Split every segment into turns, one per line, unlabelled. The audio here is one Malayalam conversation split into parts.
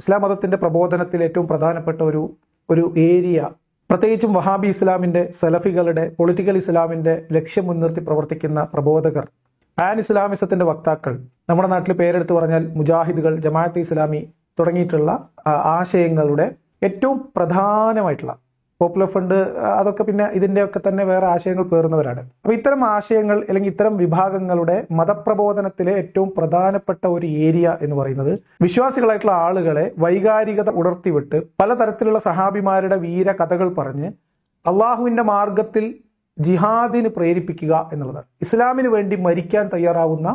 ഇസ്ലാം മതത്തിൻ്റെ പ്രബോധനത്തിൽ ഏറ്റവും പ്രധാനപ്പെട്ട ഒരു ഒരു ഏരിയ പ്രത്യേകിച്ചും വഹാബി ഇസ്ലാമിൻ്റെ സലഫികളുടെ പൊളിറ്റിക്കൽ ഇസ്ലാമിൻ്റെ ലക്ഷ്യം മുൻനിർത്തി പ്രവർത്തിക്കുന്ന പ്രബോധകർ പാൻ ഇസ്ലാമിസത്തിൻ്റെ വക്താക്കൾ നമ്മുടെ നാട്ടിൽ പേരെടുത്ത് പറഞ്ഞാൽ മുജാഹിദുകൾ ജമാഅത്ത് ഇസ്ലാമി തുടങ്ങിയിട്ടുള്ള ആശയങ്ങളുടെ ഏറ്റവും പ്രധാനമായിട്ടുള്ള പോപ്പുലർ ഫണ്ട് അതൊക്കെ പിന്നെ ഇതിൻ്റെയൊക്കെ തന്നെ വേറെ ആശയങ്ങൾ പേറുന്നവരാണ് അപ്പോൾ ഇത്തരം ആശയങ്ങൾ അല്ലെങ്കിൽ ഇത്തരം വിഭാഗങ്ങളുടെ മതപ്രബോധനത്തിലെ ഏറ്റവും പ്രധാനപ്പെട്ട ഒരു ഏരിയ എന്ന് പറയുന്നത് വിശ്വാസികളായിട്ടുള്ള ആളുകളെ വൈകാരികത ഉണർത്തിവിട്ട് പലതരത്തിലുള്ള സഹാബിമാരുടെ വീര കഥകൾ പറഞ്ഞ് അള്ളാഹുവിൻ്റെ മാർഗത്തിൽ ജിഹാദിന് പ്രേരിപ്പിക്കുക എന്നുള്ളതാണ് ഇസ്ലാമിന് വേണ്ടി മരിക്കാൻ തയ്യാറാവുന്ന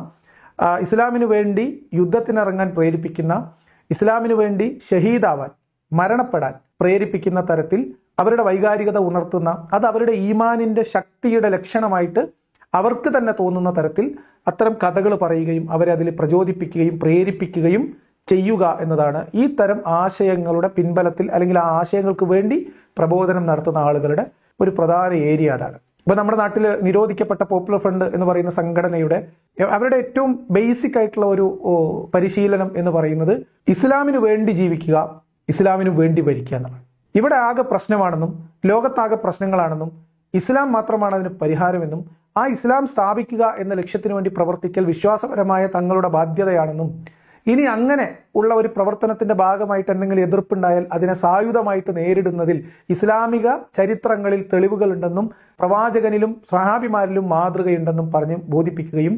ഇസ്ലാമിന് വേണ്ടി യുദ്ധത്തിനിറങ്ങാൻ പ്രേരിപ്പിക്കുന്ന ഇസ്ലാമിന് വേണ്ടി ഷഹീദാവാൻ മരണപ്പെടാൻ പ്രേരിപ്പിക്കുന്ന തരത്തിൽ അവരുടെ വൈകാരികത ഉണർത്തുന്ന അത് അവരുടെ ഈമാനിൻ്റെ ശക്തിയുടെ ലക്ഷണമായിട്ട് അവർക്ക് തന്നെ തോന്നുന്ന തരത്തിൽ അത്തരം കഥകൾ പറയുകയും അവരെ അതിൽ പ്രചോദിപ്പിക്കുകയും പ്രേരിപ്പിക്കുകയും ചെയ്യുക എന്നതാണ് ഈ തരം ആശയങ്ങളുടെ പിൻബലത്തിൽ അല്ലെങ്കിൽ ആ ആശയങ്ങൾക്ക് വേണ്ടി പ്രബോധനം നടത്തുന്ന ആളുകളുടെ ഒരു പ്രധാന ഏരിയ അതാണ് ഇപ്പം നമ്മുടെ നാട്ടിൽ നിരോധിക്കപ്പെട്ട പോപ്പുലർ ഫ്രണ്ട് എന്ന് പറയുന്ന സംഘടനയുടെ അവരുടെ ഏറ്റവും ബേസിക് ആയിട്ടുള്ള ഒരു പരിശീലനം എന്ന് പറയുന്നത് ഇസ്ലാമിനു വേണ്ടി ജീവിക്കുക ഇസ്ലാമിനു വേണ്ടി ഭരിക്കുക എന്നാണ് ഇവിടെ ആകെ പ്രശ്നമാണെന്നും ലോകത്താകെ പ്രശ്നങ്ങളാണെന്നും ഇസ്ലാം മാത്രമാണ് അതിന് പരിഹാരമെന്നും ആ ഇസ്ലാം സ്ഥാപിക്കുക എന്ന ലക്ഷ്യത്തിനു വേണ്ടി പ്രവർത്തിക്കൽ വിശ്വാസപരമായ തങ്ങളുടെ ബാധ്യതയാണെന്നും ഇനി അങ്ങനെ ഉള്ള ഒരു പ്രവർത്തനത്തിന്റെ ഭാഗമായിട്ട് എന്തെങ്കിലും എതിർപ്പുണ്ടായാൽ അതിനെ സായുധമായിട്ട് നേരിടുന്നതിൽ ഇസ്ലാമിക ചരിത്രങ്ങളിൽ തെളിവുകളുണ്ടെന്നും പ്രവാചകനിലും സഹാബിമാരിലും മാതൃകയുണ്ടെന്നും പറഞ്ഞ് ബോധിപ്പിക്കുകയും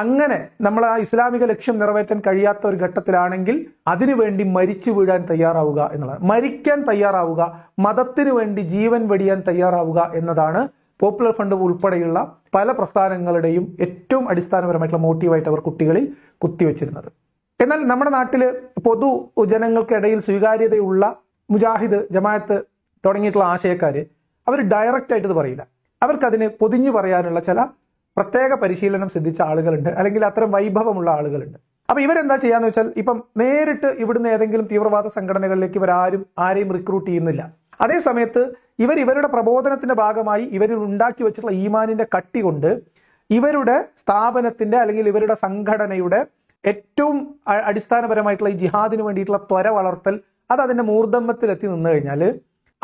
അങ്ങനെ നമ്മൾ ആ ഇസ്ലാമിക ലക്ഷ്യം നിറവേറ്റാൻ കഴിയാത്ത ഒരു ഘട്ടത്തിലാണെങ്കിൽ അതിനു വേണ്ടി മരിച്ചു വീഴാൻ തയ്യാറാവുക എന്നുള്ളതാണ് മരിക്കാൻ തയ്യാറാവുക മതത്തിനു വേണ്ടി ജീവൻ വെടിയാൻ തയ്യാറാവുക എന്നതാണ് പോപ്പുലർ ഫണ്ട് ഉൾപ്പെടെയുള്ള പല പ്രസ്ഥാനങ്ങളുടെയും ഏറ്റവും അടിസ്ഥാനപരമായിട്ടുള്ള മോട്ടീവായിട്ട് അവർ കുട്ടികളിൽ കുത്തിവെച്ചിരുന്നത് എന്നാൽ നമ്മുടെ നാട്ടിൽ പൊതു ജനങ്ങൾക്കിടയിൽ സ്വീകാര്യതയുള്ള മുജാഹിദ് ജമാഅത്ത് തുടങ്ങിയിട്ടുള്ള ആശയക്കാർ അവർ ഡയറക്റ്റ് ആയിട്ട് ഇത് പറയില്ല അവർക്കതിന് പൊതിഞ്ഞു പറയാനുള്ള ചില പ്രത്യേക പരിശീലനം സിദ്ധിച്ച ആളുകളുണ്ട് അല്ലെങ്കിൽ അത്തരം വൈഭവമുള്ള ആളുകളുണ്ട് അപ്പൊ ഇവരെന്താ ചെയ്യാന്ന് വെച്ചാൽ ഇപ്പം നേരിട്ട് ഇവിടുന്ന് ഏതെങ്കിലും തീവ്രവാദ സംഘടനകളിലേക്ക് ഇവരാരും ആരെയും റിക്രൂട്ട് ചെയ്യുന്നില്ല അതേ സമയത്ത് ഇവർ ഇവരുടെ പ്രബോധനത്തിന്റെ ഭാഗമായി ഇവരിൽ ഉണ്ടാക്കി വെച്ചിട്ടുള്ള ഈമാനിന്റെ കട്ടി കൊണ്ട് ഇവരുടെ സ്ഥാപനത്തിന്റെ അല്ലെങ്കിൽ ഇവരുടെ സംഘടനയുടെ ഏറ്റവും അടിസ്ഥാനപരമായിട്ടുള്ള ഈ ജിഹാദിന് വേണ്ടിയിട്ടുള്ള ത്വര വളർത്തൽ അത് അതിന്റെ എത്തി നിന്ന് കഴിഞ്ഞാൽ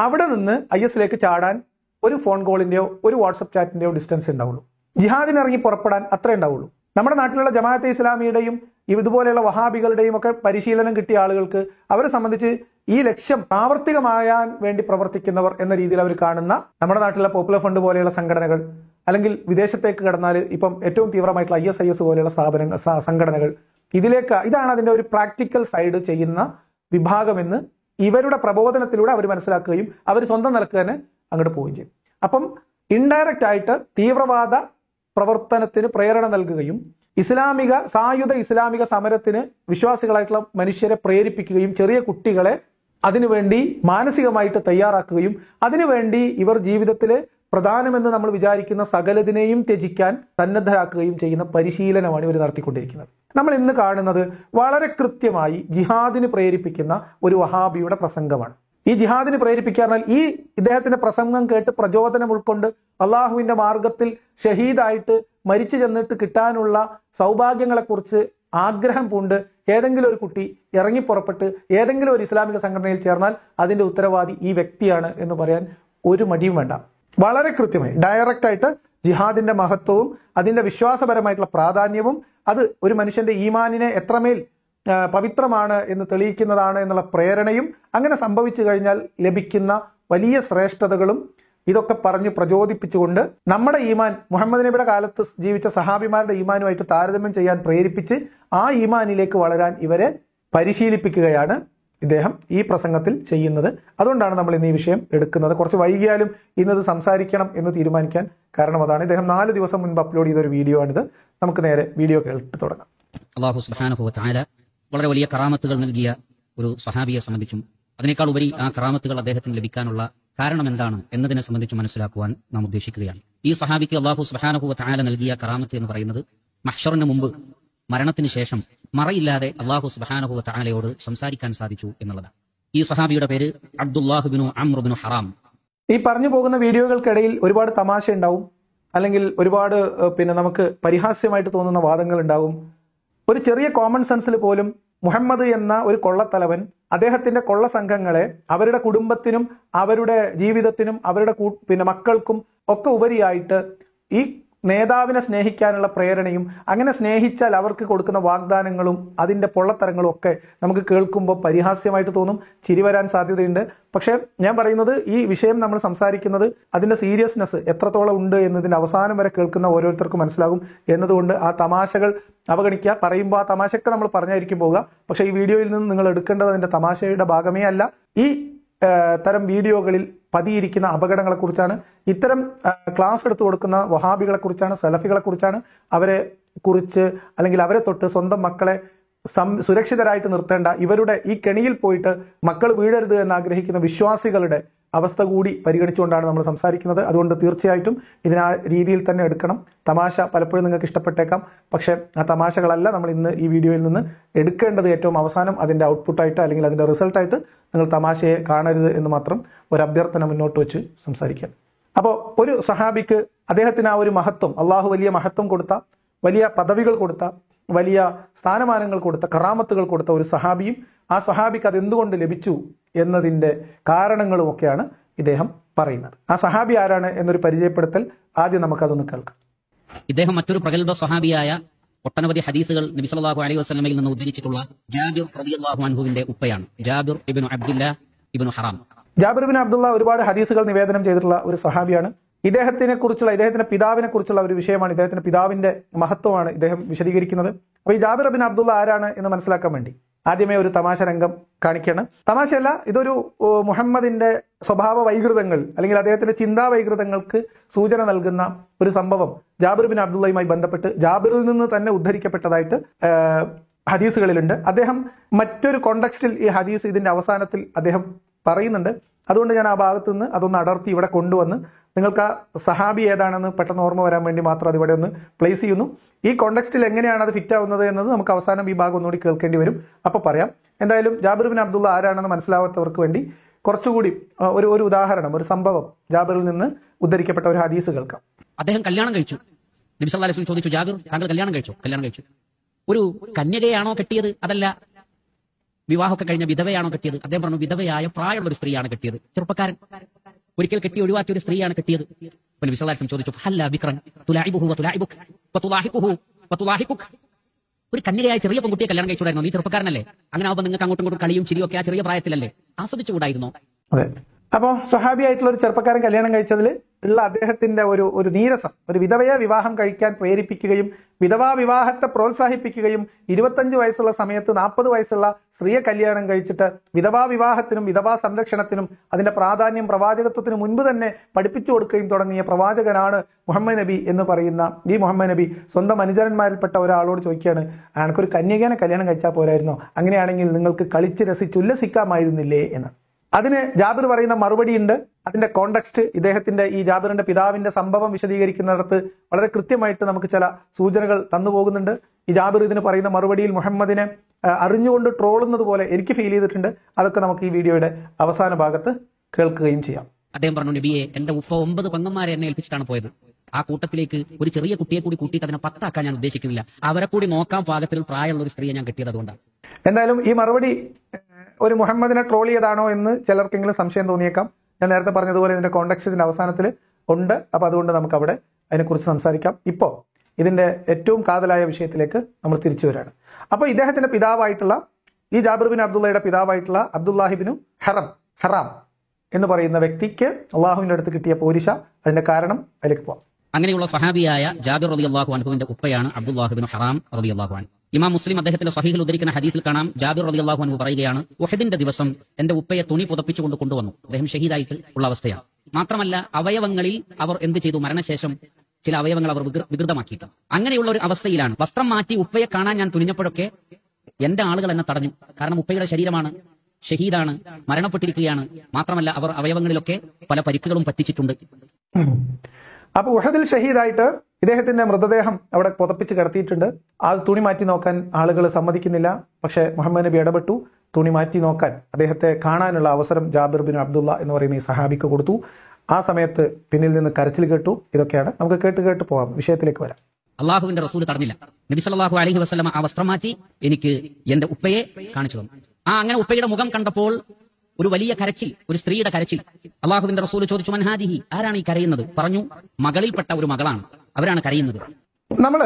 അവിടെ നിന്ന് ഐ എസിലേക്ക് ചാടാൻ ഒരു ഫോൺ കോളിന്റെയോ ഒരു വാട്സപ്പ് ചാറ്റിന്റെയോ ഡിസ്റ്റൻസ് ഉണ്ടാവുള്ളൂ ജിഹാദിനിറങ്ങി പുറപ്പെടാൻ അത്രേ ഉണ്ടാവുള്ളൂ നമ്മുടെ നാട്ടിലുള്ള ജമാഅത്തെ ഇസ്ലാമിയുടെയും ഇതുപോലെയുള്ള വഹാബികളുടെയും ഒക്കെ പരിശീലനം കിട്ടിയ ആളുകൾക്ക് അവരെ സംബന്ധിച്ച് ഈ ലക്ഷ്യം പ്രാവർത്തികമാകാൻ വേണ്ടി പ്രവർത്തിക്കുന്നവർ എന്ന രീതിയിൽ അവർ കാണുന്ന നമ്മുടെ നാട്ടിലെ പോപ്പുലർ ഫണ്ട് പോലെയുള്ള സംഘടനകൾ അല്ലെങ്കിൽ വിദേശത്തേക്ക് കടന്നാൽ ഇപ്പം ഏറ്റവും തീവ്രമായിട്ടുള്ള ഐ എസ് ഐ എസ് പോലെയുള്ള സ്ഥാപനങ്ങൾ സംഘടനകൾ ഇതിലേക്ക് ഇതാണ് അതിൻ്റെ ഒരു പ്രാക്ടിക്കൽ സൈഡ് ചെയ്യുന്ന വിഭാഗമെന്ന് ഇവരുടെ പ്രബോധനത്തിലൂടെ അവർ മനസ്സിലാക്കുകയും അവർ സ്വന്തം നിലക്ക് തന്നെ അങ്ങോട്ട് പോവുകയും ചെയ്യും അപ്പം ഇൻഡയറക്റ്റ് ആയിട്ട് തീവ്രവാദ പ്രവർത്തനത്തിന് പ്രേരണ നൽകുകയും ഇസ്ലാമിക സായുധ ഇസ്ലാമിക സമരത്തിന് വിശ്വാസികളായിട്ടുള്ള മനുഷ്യരെ പ്രേരിപ്പിക്കുകയും ചെറിയ കുട്ടികളെ അതിനുവേണ്ടി മാനസികമായിട്ട് തയ്യാറാക്കുകയും അതിനുവേണ്ടി ഇവർ ജീവിതത്തിൽ പ്രധാനമെന്ന് നമ്മൾ വിചാരിക്കുന്ന സകലതിനെയും ത്യജിക്കാൻ സന്നദ്ധരാക്കുകയും ചെയ്യുന്ന പരിശീലനമാണ് ഇവർ നടത്തിക്കൊണ്ടിരിക്കുന്നത് നമ്മൾ ഇന്ന് കാണുന്നത് വളരെ കൃത്യമായി ജിഹാദിന് പ്രേരിപ്പിക്കുന്ന ഒരു വഹാബിയുടെ പ്രസംഗമാണ് ഈ ജിഹാദിന് പ്രേരിപ്പിക്കാറില്ല ഈ ഇദ്ദേഹത്തിന്റെ പ്രസംഗം കേട്ട് പ്രചോദനം ഉൾക്കൊണ്ട് അള്ളാഹുവിന്റെ മാർഗത്തിൽ ഷഹീദായിട്ട് മരിച്ചു ചെന്നിട്ട് കിട്ടാനുള്ള സൗഭാഗ്യങ്ങളെക്കുറിച്ച് ആഗ്രഹം പൂണ്ട് ഏതെങ്കിലും ഒരു കുട്ടി ഇറങ്ങിപ്പുറപ്പെട്ട് ഏതെങ്കിലും ഒരു ഇസ്ലാമിക സംഘടനയിൽ ചേർന്നാൽ അതിന്റെ ഉത്തരവാദി ഈ വ്യക്തിയാണ് എന്ന് പറയാൻ ഒരു മടിയും വേണ്ട വളരെ കൃത്യമായി ഡയറക്റ്റ് ആയിട്ട് ജിഹാദിന്റെ മഹത്വവും അതിന്റെ വിശ്വാസപരമായിട്ടുള്ള പ്രാധാന്യവും അത് ഒരു മനുഷ്യന്റെ ഈമാനിനെ എത്രമേൽ പവിത്രമാണ് എന്ന് തെളിയിക്കുന്നതാണ് എന്നുള്ള പ്രേരണയും അങ്ങനെ സംഭവിച്ചു കഴിഞ്ഞാൽ ലഭിക്കുന്ന വലിയ ശ്രേഷ്ഠതകളും ഇതൊക്കെ പറഞ്ഞ് പ്രചോദിപ്പിച്ചുകൊണ്ട് നമ്മുടെ ഈമാൻ മുഹമ്മദ് നബിയുടെ കാലത്ത് ജീവിച്ച സഹാബിമാരുടെ ഈമാനുമായിട്ട് താരതമ്യം ചെയ്യാൻ പ്രേരിപ്പിച്ച് ആ ഈമാനിലേക്ക് വളരാൻ ഇവരെ പരിശീലിപ്പിക്കുകയാണ് ഇദ്ദേഹം ഈ പ്രസംഗത്തിൽ ചെയ്യുന്നത് അതുകൊണ്ടാണ് നമ്മൾ ഇന്ന് ഈ വിഷയം എടുക്കുന്നത് കുറച്ച് വൈകിയാലും ഇന്നത് സംസാരിക്കണം എന്ന് തീരുമാനിക്കാൻ കാരണം അതാണ് ഇദ്ദേഹം നാല് ദിവസം മുൻപ് അപ്ലോഡ് ചെയ്ത ഒരു വീഡിയോ ആണിത് നമുക്ക് നേരെ വീഡിയോ കേട്ട് തുടങ്ങാം
വളരെ വലിയ കറാമത്തുകൾ നൽകിയ ഒരു സഹാബിയെ സംബന്ധിച്ചും അതിനേക്കാൾ ഉപരി ആ കറാമത്തുകൾ അദ്ദേഹത്തിന് ലഭിക്കാനുള്ള കാരണം എന്താണ് എന്നതിനെ സംബന്ധിച്ച് മനസ്സിലാക്കുവാൻ നാം ഉദ്ദേശിക്കുകയാണ് ഈ സഹാബിക്ക് അള്ളാഹു സുഹാനഹുവ താല നൽകിയ കറാമത്ത് എന്ന് പറയുന്നത് മഷറിന് മുമ്പ് മരണത്തിന് ശേഷം മറയില്ലാതെ അള്ളാഹു സുഹാനഹുവ താലയോട് സംസാരിക്കാൻ സാധിച്ചു എന്നുള്ളതാണ് ഈ സഹാബിയുടെ പേര് അബ്ദുല്ലാഹുബിനു അമ്രുബിനു ഹറാം
ഈ പറഞ്ഞു പോകുന്ന വീഡിയോകൾക്കിടയിൽ ഒരുപാട് തമാശ ഉണ്ടാവും അല്ലെങ്കിൽ ഒരുപാട് പിന്നെ നമുക്ക് പരിഹാസ്യമായിട്ട് തോന്നുന്ന വാദങ്ങൾ ഉണ്ടാവും ഒരു ചെറിയ കോമൺ സെൻസിൽ പോലും മുഹമ്മദ് എന്ന ഒരു കൊള്ളത്തലവൻ അദ്ദേഹത്തിന്റെ കൊള്ള സംഘങ്ങളെ അവരുടെ കുടുംബത്തിനും അവരുടെ ജീവിതത്തിനും അവരുടെ പിന്നെ മക്കൾക്കും ഒക്കെ ഉപരിയായിട്ട് ഈ നേതാവിനെ സ്നേഹിക്കാനുള്ള പ്രേരണയും അങ്ങനെ സ്നേഹിച്ചാൽ അവർക്ക് കൊടുക്കുന്ന വാഗ്ദാനങ്ങളും അതിൻ്റെ പൊള്ളത്തരങ്ങളും ഒക്കെ നമുക്ക് കേൾക്കുമ്പോൾ പരിഹാസ്യമായിട്ട് തോന്നും ചിരി വരാൻ സാധ്യതയുണ്ട് പക്ഷേ ഞാൻ പറയുന്നത് ഈ വിഷയം നമ്മൾ സംസാരിക്കുന്നത് അതിൻ്റെ സീരിയസ്നെസ് എത്രത്തോളം ഉണ്ട് എന്നതിൻ്റെ അവസാനം വരെ കേൾക്കുന്ന ഓരോരുത്തർക്കും മനസ്സിലാകും എന്നതുകൊണ്ട് ആ തമാശകൾ അവഗണിക്കുക പറയുമ്പോൾ ആ തമാശയൊക്കെ നമ്മൾ പറഞ്ഞായിരിക്കും പോവുക പക്ഷേ ഈ വീഡിയോയിൽ നിന്ന് നിങ്ങൾ എടുക്കേണ്ടത് അതിൻ്റെ തമാശയുടെ ഭാഗമേ അല്ല ഈ തരം വീഡിയോകളിൽ പതിയിരിക്കുന്ന അപകടങ്ങളെക്കുറിച്ചാണ് ഇത്തരം ക്ലാസ് എടുത്തു കൊടുക്കുന്ന വഹാബികളെക്കുറിച്ചാണ് സലഫികളെക്കുറിച്ചാണ് അവരെ കുറിച്ച് അല്ലെങ്കിൽ അവരെ തൊട്ട് സ്വന്തം മക്കളെ സം സുരക്ഷിതരായിട്ട് നിർത്തേണ്ട ഇവരുടെ ഈ കെണിയിൽ പോയിട്ട് മക്കൾ വീഴരുത് എന്ന് ആഗ്രഹിക്കുന്ന വിശ്വാസികളുടെ അവസ്ഥ കൂടി പരിഗണിച്ചുകൊണ്ടാണ് നമ്മൾ സംസാരിക്കുന്നത് അതുകൊണ്ട് തീർച്ചയായിട്ടും ഇതിനാ രീതിയിൽ തന്നെ എടുക്കണം തമാശ പലപ്പോഴും നിങ്ങൾക്ക് ഇഷ്ടപ്പെട്ടേക്കാം പക്ഷേ ആ തമാശകളല്ല നമ്മൾ ഇന്ന് ഈ വീഡിയോയിൽ നിന്ന് എടുക്കേണ്ടത് ഏറ്റവും അവസാനം അതിൻ്റെ ഔട്ട്പുട്ടായിട്ട് അല്ലെങ്കിൽ അതിൻ്റെ റിസൾട്ടായിട്ട് നിങ്ങൾ തമാശയെ കാണരുത് എന്ന് മാത്രം ഒരു അഭ്യർത്ഥന മുന്നോട്ട് വെച്ച് സംസാരിക്കാം അപ്പോൾ ഒരു സഹാബിക്ക് അദ്ദേഹത്തിന് ആ ഒരു മഹത്വം അള്ളാഹു വലിയ മഹത്വം കൊടുത്ത വലിയ പദവികൾ കൊടുത്ത വലിയ സ്ഥാനമാനങ്ങൾ കൊടുത്ത കറാമത്തുകൾ കൊടുത്ത ഒരു സഹാബിയും ആ സഹാബിക്ക് അതെന്തുകൊണ്ട് ലഭിച്ചു എന്നതിൻ്റെ കാരണങ്ങളുമൊക്കെയാണ് ഇദ്ദേഹം പറയുന്നത് ആ സഹാബി ആരാണ് എന്നൊരു പരിചയപ്പെടുത്തൽ ആദ്യം നമുക്കതൊന്ന് കേൾക്കാം
ഇദ്ദേഹം മറ്റൊരു പ്രഗത്ഭ സഹാബിയായ ഒട്ടനവധി ഹദീസുകൾ നബി സല്ലല്ലാഹു അലൈഹി വസല്ലമയിൽ നിന്ന് ഉദ്ധരിച്ചിട്ടുള്ള ജാബിർ റളിയല്ലാഹു അൻഹുവിന്റെ ഉപ്പയാണ് Jabir ibn Abdullah ibn Haram
Jabir ibn Abdullah ഒരുപാട് ഹദീസുകൾ നിവേദനം ചെയ്തിട്ടുള്ള ഒരു സഹാബിയാണ് ഇദ്ദേഹത്തിനെ കുറിച്ചുള്ള ഇദ്ദേഹത്തിന്റെ പിതാവിനെ കുറിച്ചുള്ള ഒരു വിഷയമാണ് ഇദ്ദേഹത്തിന്റെ പിതാവിന്റെ മഹത്വമാണ് ഇദ്ദേഹം വിശദീകരിക്കുന്നത് അപ്പോൾ ഈ ജാബിർ അബിൻ അബ്ദുള്ള ആരാണ് എന്ന് മനസ്സിലാക്കാൻ വേണ്ടി ആദ്യമേ ഒരു തമാശ രംഗം കാണിക്കുകയാണ് തമാശയല്ല ഇതൊരു മുഹമ്മദിന്റെ സ്വഭാവ വൈകൃതങ്ങൾ അല്ലെങ്കിൽ അദ്ദേഹത്തിന്റെ ചിന്താ വൈകൃതങ്ങൾക്ക് സൂചന നൽകുന്ന ഒരു സംഭവം ജാബിർ ബിൻ അബ്ദുള്ളയുമായി ബന്ധപ്പെട്ട് ജാബിറിൽ നിന്ന് തന്നെ ഉദ്ധരിക്കപ്പെട്ടതായിട്ട് ഹദീസുകളിലുണ്ട് അദ്ദേഹം മറ്റൊരു കോണ്ടക്സ്റ്റിൽ ഈ ഹദീസ് ഇതിന്റെ അവസാനത്തിൽ അദ്ദേഹം പറയുന്നുണ്ട് അതുകൊണ്ട് ഞാൻ ആ ഭാഗത്തു നിന്ന് അതൊന്ന് അടർത്തി ഇവിടെ കൊണ്ടുവന്ന് നിങ്ങൾക്ക് ആ സഹാബി ഏതാണെന്ന് പെട്ടെന്ന് ഓർമ്മ വരാൻ വേണ്ടി മാത്രം അതിവിടെ ഒന്ന് പ്ലേസ് ചെയ്യുന്നു ഈ കോണ്ടക്സ്റ്റിൽ എങ്ങനെയാണ് അത് ഫിറ്റ് ആവുന്നത് എന്നത് നമുക്ക് അവസാനം ഈ ഭാഗം ഒന്നുകൂടി കേൾക്കേണ്ടി വരും അപ്പോൾ പറയാം എന്തായാലും ജാബിർ ബിൻ അബ്ദുള്ള ആരാണെന്ന് മനസ്സിലാവാത്തവർക്ക് വേണ്ടി കുറച്ചുകൂടി ഒരു ഒരു ഉദാഹരണം ഒരു സംഭവം ജാബിറിൽ നിന്ന് ഉദ്ധരിക്കപ്പെട്ട ഒരു ഹദീസ് കേൾക്കാം
അദ്ദേഹം കല്യാണം കഴിച്ചു നബി അലൈഹി ചോദിച്ചു ജാബിർ താങ്കൾ കല്യാണം കഴിച്ചു കല്യാണം കഴിച്ചു ഒരു കന്യകയാണോ കെട്ടിയത് അതല്ല വിവാഹമൊക്കെ കഴിഞ്ഞ വിധവയാണോ കെട്ടിയത് അദ്ദേഹം പറഞ്ഞു വിധവയായ പ്രായമുള്ള ഒരു സ്ത്രീയാണ് കെട്ടിയത് ചെറുപ്പക്കാരൻ ഒരിക്കൽ കെട്ടി ഒഴിവാക്കിയ ഒരു സ്ത്രീയാണ് കെട്ടിയത് പിന്നെ വിശ്വദാസം ചോദിച്ചു ഹല്ല ബിക്രൻ തുലായിബുഹു തുലായിബുഖ് തുലാഹിക്കുഹു തുലാഹിക്കുഖ് ഒരു കന്യകയായ ചെറിയ പെൺകുട്ടിയെ കല്യാണം കഴിച്ചുകൂടായിരുന്നു നീ ചെറുപ്പക്കാരനല്ലേ അങ്ങനെ ആവുമ്പോൾ നിങ്ങൾക്ക് അങ്ങോട്ടും ഇങ്ങോട്ടും കളിയും ചിരിയൊക്കെ ആ ചെറിയ പ്രായത്തിലല്ലേ ആസ്വദിച്ചുകൂടായിരുന്നോ
അതെ അപ്പോൾ സ്വഹാബി ആയിട്ടുള്ള ഒരു ചെറുപ്പക്കാരൻ കല്യാണം കഴിച്ചതിൽ ഉള്ള അദ്ദേഹത്തിന്റെ ഒരു ഒരു നീരസം ഒരു വിധവയെ വിവാഹം കഴിക്കാൻ പ്രേരിപ്പിക്കുകയും വിധവാ വിവാഹത്തെ പ്രോത്സാഹിപ്പിക്കുകയും ഇരുപത്തഞ്ച് വയസ്സുള്ള സമയത്ത് നാൽപ്പത് വയസ്സുള്ള സ്ത്രീയെ കല്യാണം കഴിച്ചിട്ട് വിധവാ വിവാഹത്തിനും വിധവാ സംരക്ഷണത്തിനും അതിൻ്റെ പ്രാധാന്യം പ്രവാചകത്വത്തിന് മുൻപ് തന്നെ പഠിപ്പിച്ചു കൊടുക്കുകയും തുടങ്ങിയ പ്രവാചകനാണ് മുഹമ്മദ് നബി എന്ന് പറയുന്ന ഈ മുഹമ്മദ് നബി സ്വന്തം അനുചരന്മാരിൽപ്പെട്ട ഒരാളോട് ചോദിക്കുകയാണ് അയാൾക്കൊരു കന്യകേനെ കല്യാണം കഴിച്ചാൽ പോരായിരുന്നോ അങ്ങനെയാണെങ്കിൽ നിങ്ങൾക്ക് കളിച്ച് രസിച്ചുല്ലസിക്കാമായിരുന്നില്ലേ എന്നാണ് അതിന് ജാബിർ പറയുന്ന മറുപടിയുണ്ട് അതിന്റെ കോണ്ടക്സ്റ്റ് ഇദ്ദേഹത്തിന്റെ ഈ ജാബിറിന്റെ പിതാവിന്റെ സംഭവം വിശദീകരിക്കുന്നിടത്ത് വളരെ കൃത്യമായിട്ട് നമുക്ക് ചില സൂചനകൾ തന്നു പോകുന്നുണ്ട് ഈ ജാബിർ ഇതിന് പറയുന്ന മറുപടിയിൽ മുഹമ്മദിനെ അറിഞ്ഞുകൊണ്ട് ട്രോളുന്നത് പോലെ എനിക്ക് ഫീൽ ചെയ്തിട്ടുണ്ട് അതൊക്കെ നമുക്ക് ഈ വീഡിയോയുടെ അവസാന ഭാഗത്ത് കേൾക്കുകയും ചെയ്യാം
അദ്ദേഹം പറഞ്ഞു നബിയെ എന്റെ ഉപ്പ ഒമ്പത് പെങ്ങന്മാരെ എന്നെ ഏൽപ്പിച്ചിട്ടാണ് പോയത് ആ കൂട്ടത്തിലേക്ക് ഒരു ചെറിയ കുട്ടിയെ കൂടി കൂട്ടിയിട്ട് അതിനെ പത്താക്കാൻ ഞാൻ ഉദ്ദേശിക്കുന്നില്ല അവരെ കൂടി നോക്കാൻ പാകത്തിൽ പ്രായമുള്ള ഒരു സ്ത്രീയെ ഞാൻ കിട്ടിയത് അതുകൊണ്ടാണ്
എന്തായാലും ഈ മറുപടി ഒരു മുഹമ്മദിനെ ട്രോൾ ചെയ്താണോ എന്ന് ചിലർക്കെങ്കിലും സംശയം തോന്നിയേക്കാം ഞാൻ നേരത്തെ പറഞ്ഞതുപോലെ ഇതിൻ്റെ കോണ്ടക്സ്റ്റ് ഇതിൻ്റെ അവസാനത്തിൽ ഉണ്ട് അപ്പോൾ അതുകൊണ്ട് നമുക്കവിടെ അതിനെക്കുറിച്ച് സംസാരിക്കാം ഇപ്പോൾ ഇതിൻ്റെ ഏറ്റവും കാതലായ വിഷയത്തിലേക്ക് നമ്മൾ തിരിച്ചു വരികയാണ് അപ്പോൾ ഇദ്ദേഹത്തിൻ്റെ പിതാവായിട്ടുള്ള ഈ ജാബിർ ബിൻ അബ്ദുള്ളയുടെ പിതാവായിട്ടുള്ള അബ്ദുല്ലാഹിബിനു ഹെറം ഹറാം എന്ന് പറയുന്ന വ്യക്തിക്ക് അള്ളാഹുവിൻ്റെ അടുത്ത് കിട്ടിയ പോരിശ അതിൻ്റെ കാരണം അതിലേക്ക് പോകാം
അങ്ങനെയുള്ള സഹാബിയായ ജാബിർ റലി അള്ളാഹു ഉപ്പയാണ് അബ്ദുല്ലാഹുബിൻ ഹറാം റലി അള്ളാഹു ഇമാം മുസ്ലിം അദ്ദേഹത്തിന്റെ സഹീഹിൽ ഉദ്ധരിക്കുന്ന ഹദീസിൽ കാണാം ജാബിർ റബി അള്ളാഹു അനു പറയുകയാണ് വഹദിന്റെ ദിവസം എന്റെ ഉപ്പയെ തുണി പുതപ്പിച്ചുകൊണ്ട് കൊണ്ടുവന്നു അദ്ദേഹം ഷഹീദായിട്ട് ഉള്ള അവസ്ഥയാണ് മാത്രമല്ല അവയവങ്ങളിൽ അവർ എന്ത് ചെയ്തു മരണശേഷം ചില അവയവങ്ങൾ അവർ വികൃതമാക്കിയിട്ട് അങ്ങനെയുള്ള ഒരു അവസ്ഥയിലാണ് വസ്ത്രം മാറ്റി ഉപ്പയെ കാണാൻ ഞാൻ തുനിഞ്ഞപ്പോഴൊക്കെ എന്റെ ആളുകൾ എന്നെ തടഞ്ഞു കാരണം ഉപ്പയുടെ ശരീരമാണ് ഷഹീദാണ് മരണപ്പെട്ടിരിക്കുകയാണ് മാത്രമല്ല അവർ അവയവങ്ങളിലൊക്കെ പല പരിക്കുകളും പറ്റിച്ചിട്ടുണ്ട്
അപ്പൊ ഉഹദിൽ ഷഹീദായിട്ട് ഇദ്ദേഹത്തിന്റെ മൃതദേഹം അവിടെ പുതപ്പിച്ച് കിടത്തിയിട്ടുണ്ട് ആ തുണി മാറ്റി നോക്കാൻ ആളുകൾ സമ്മതിക്കുന്നില്ല പക്ഷെ മുഹമ്മദ് നബി ഇടപെട്ടു തുണി മാറ്റി നോക്കാൻ അദ്ദേഹത്തെ കാണാനുള്ള അവസരം ജാബിർ ബിൻ അബ്ദുള്ള എന്ന് പറയുന്ന ഈ സഹാബിക്ക് കൊടുത്തു ആ സമയത്ത് പിന്നിൽ നിന്ന് കരച്ചിൽ കേട്ടു ഇതൊക്കെയാണ് നമുക്ക് കേട്ട് കേട്ട് പോവാം വിഷയത്തിലേക്ക് വരാം
അള്ളാഹുവിന്റെ റസൂൽ തടഞ്ഞില്ല നബി സല്ലാഹു അലഹി വസ്ലമ ആ വസ്ത്രം മാറ്റി എനിക്ക് എന്റെ ഉപ്പയെ കാണിച്ചു തന്നു ആ അങ്ങനെ ഉപ്പയുടെ മുഖം കണ്ടപ്പോൾ ഒരു വലിയ കരച്ചിൽ ഒരു സ്ത്രീയുടെ കരച്ചിൽ അള്ളാഹുവിന്റെ റസൂൽ ചോദിച്ചു മൻഹാദിഹി ആരാണ് ഈ കരയുന്നത് പറഞ്ഞു മകളിൽപ്പെട്ട ഒരു മകളാണ് അവരാണ് കരയുന്നത്
നമ്മൾ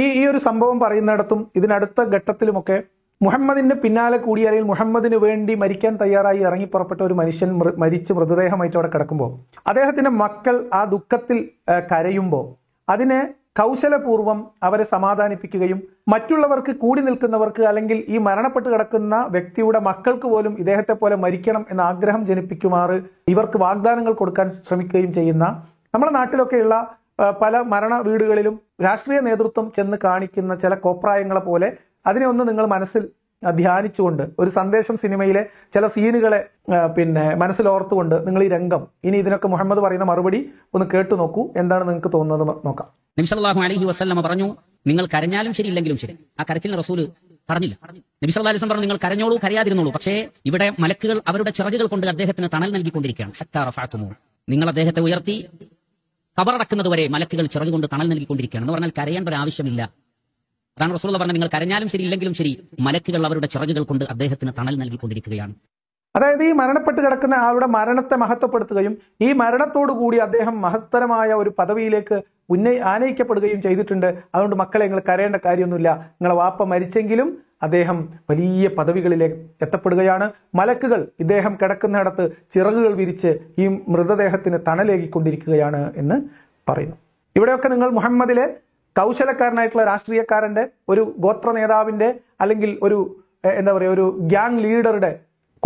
ഈ ഈ ഒരു സംഭവം പറയുന്നിടത്തും ഇതിനടുത്ത ഘട്ടത്തിലുമൊക്കെ മുഹമ്മദിന്റെ പിന്നാലെ കൂടി അല്ലെങ്കിൽ മുഹമ്മദിന് വേണ്ടി മരിക്കാൻ തയ്യാറായി ഇറങ്ങിപ്പുറപ്പെട്ട ഒരു മനുഷ്യൻ മരിച്ച് മൃതദേഹമായിട്ട് അവിടെ കിടക്കുമ്പോൾ അദ്ദേഹത്തിന്റെ മക്കൾ ആ ദുഃഖത്തിൽ കരയുമ്പോൾ അതിനെ കൗശലപൂർവം അവരെ സമാധാനിപ്പിക്കുകയും മറ്റുള്ളവർക്ക് കൂടി നിൽക്കുന്നവർക്ക് അല്ലെങ്കിൽ ഈ മരണപ്പെട്ട് കിടക്കുന്ന വ്യക്തിയുടെ മക്കൾക്ക് പോലും ഇദ്ദേഹത്തെ പോലെ മരിക്കണം എന്ന ആഗ്രഹം ജനിപ്പിക്കുമാറ് ഇവർക്ക് വാഗ്ദാനങ്ങൾ കൊടുക്കാൻ ശ്രമിക്കുകയും ചെയ്യുന്ന നമ്മുടെ നാട്ടിലൊക്കെയുള്ള പല മരണ വീടുകളിലും രാഷ്ട്രീയ നേതൃത്വം ചെന്ന് കാണിക്കുന്ന ചില കോപ്രായങ്ങളെ പോലെ അതിനെ ഒന്ന് നിങ്ങൾ മനസ്സിൽ ധ്യാനിച്ചുകൊണ്ട് ഒരു സന്ദേശം സിനിമയിലെ ചില സീനുകളെ പിന്നെ മനസ്സിൽ ഓർത്തുകൊണ്ട് നിങ്ങൾ ഈ രംഗം ഇനി ഇതിനൊക്കെ മുഹമ്മദ് പറയുന്ന മറുപടി ഒന്ന് കേട്ടു നോക്കൂ എന്താണ് നിങ്ങൾക്ക് തോന്നുന്നത് നോക്കാം
നിമിഷല്ലാഹു അലഹി വസ്ലമ പറഞ്ഞു നിങ്ങൾ കരഞ്ഞാലും ശരി ശരി ആ കരച്ചിൽ റസൂല് പറഞ്ഞില്ല നബി അലിസ്ലം പറഞ്ഞു നിങ്ങൾ കരഞ്ഞോളൂ കരയാതിരുന്നോളൂ പക്ഷേ ഇവിടെ മലക്കുകൾ അവരുടെ ചിറകുകൾ കൊണ്ട് അദ്ദേഹത്തിന് തണൽ നൽകിക്കൊണ്ടിരിക്കുകയാണ് നിങ്ങൾ അദ്ദേഹത്തെ ഉയർത്തി കബറടക്കുന്നത് വരെ മലക്കുകൾ ചിറകുകൊണ്ട് തണൽ നൽകിക്കൊണ്ടിരിക്കുകയാണ് എന്ന് പറഞ്ഞാൽ കരയേണ്ട ഒരു ആവശ്യമില്ല അതാണ് റസൂള്ള പറഞ്ഞത് നിങ്ങൾ കരഞ്ഞാലും ശരി ഇല്ലെങ്കിലും ശരി മലക്കുകൾ അവരുടെ ചിറകുകൾ കൊണ്ട് അദ്ദേഹത്തിന് തണൽ നൽകിക്കൊണ്ടിരിക്കുകയാണ്
അതായത് ഈ മരണപ്പെട്ട് കിടക്കുന്ന ആളുടെ മരണത്തെ മഹത്വപ്പെടുത്തുകയും ഈ മരണത്തോടു കൂടി അദ്ദേഹം മഹത്തരമായ ഒരു പദവിയിലേക്ക് ഉന്നയി ആനയിക്കപ്പെടുകയും ചെയ്തിട്ടുണ്ട് അതുകൊണ്ട് മക്കളെ നിങ്ങൾ കരയേണ്ട കാര്യമൊന്നുമില്ല നിങ്ങളെ വാപ്പ മരിച്ചെങ്കിലും അദ്ദേഹം വലിയ പദവികളിലേക്ക് എത്തപ്പെടുകയാണ് മലക്കുകൾ ഇദ്ദേഹം കിടക്കുന്നിടത്ത് ചിറകുകൾ വിരിച്ച് ഈ മൃതദേഹത്തിന് തണലേകിക്കൊണ്ടിരിക്കുകയാണ് എന്ന് പറയുന്നു ഇവിടെയൊക്കെ നിങ്ങൾ മുഹമ്മദിലെ കൗശലക്കാരനായിട്ടുള്ള രാഷ്ട്രീയക്കാരൻ്റെ ഒരു ഗോത്ര നേതാവിൻ്റെ അല്ലെങ്കിൽ ഒരു എന്താ പറയുക ഒരു ഗ്യാങ് ലീഡറുടെ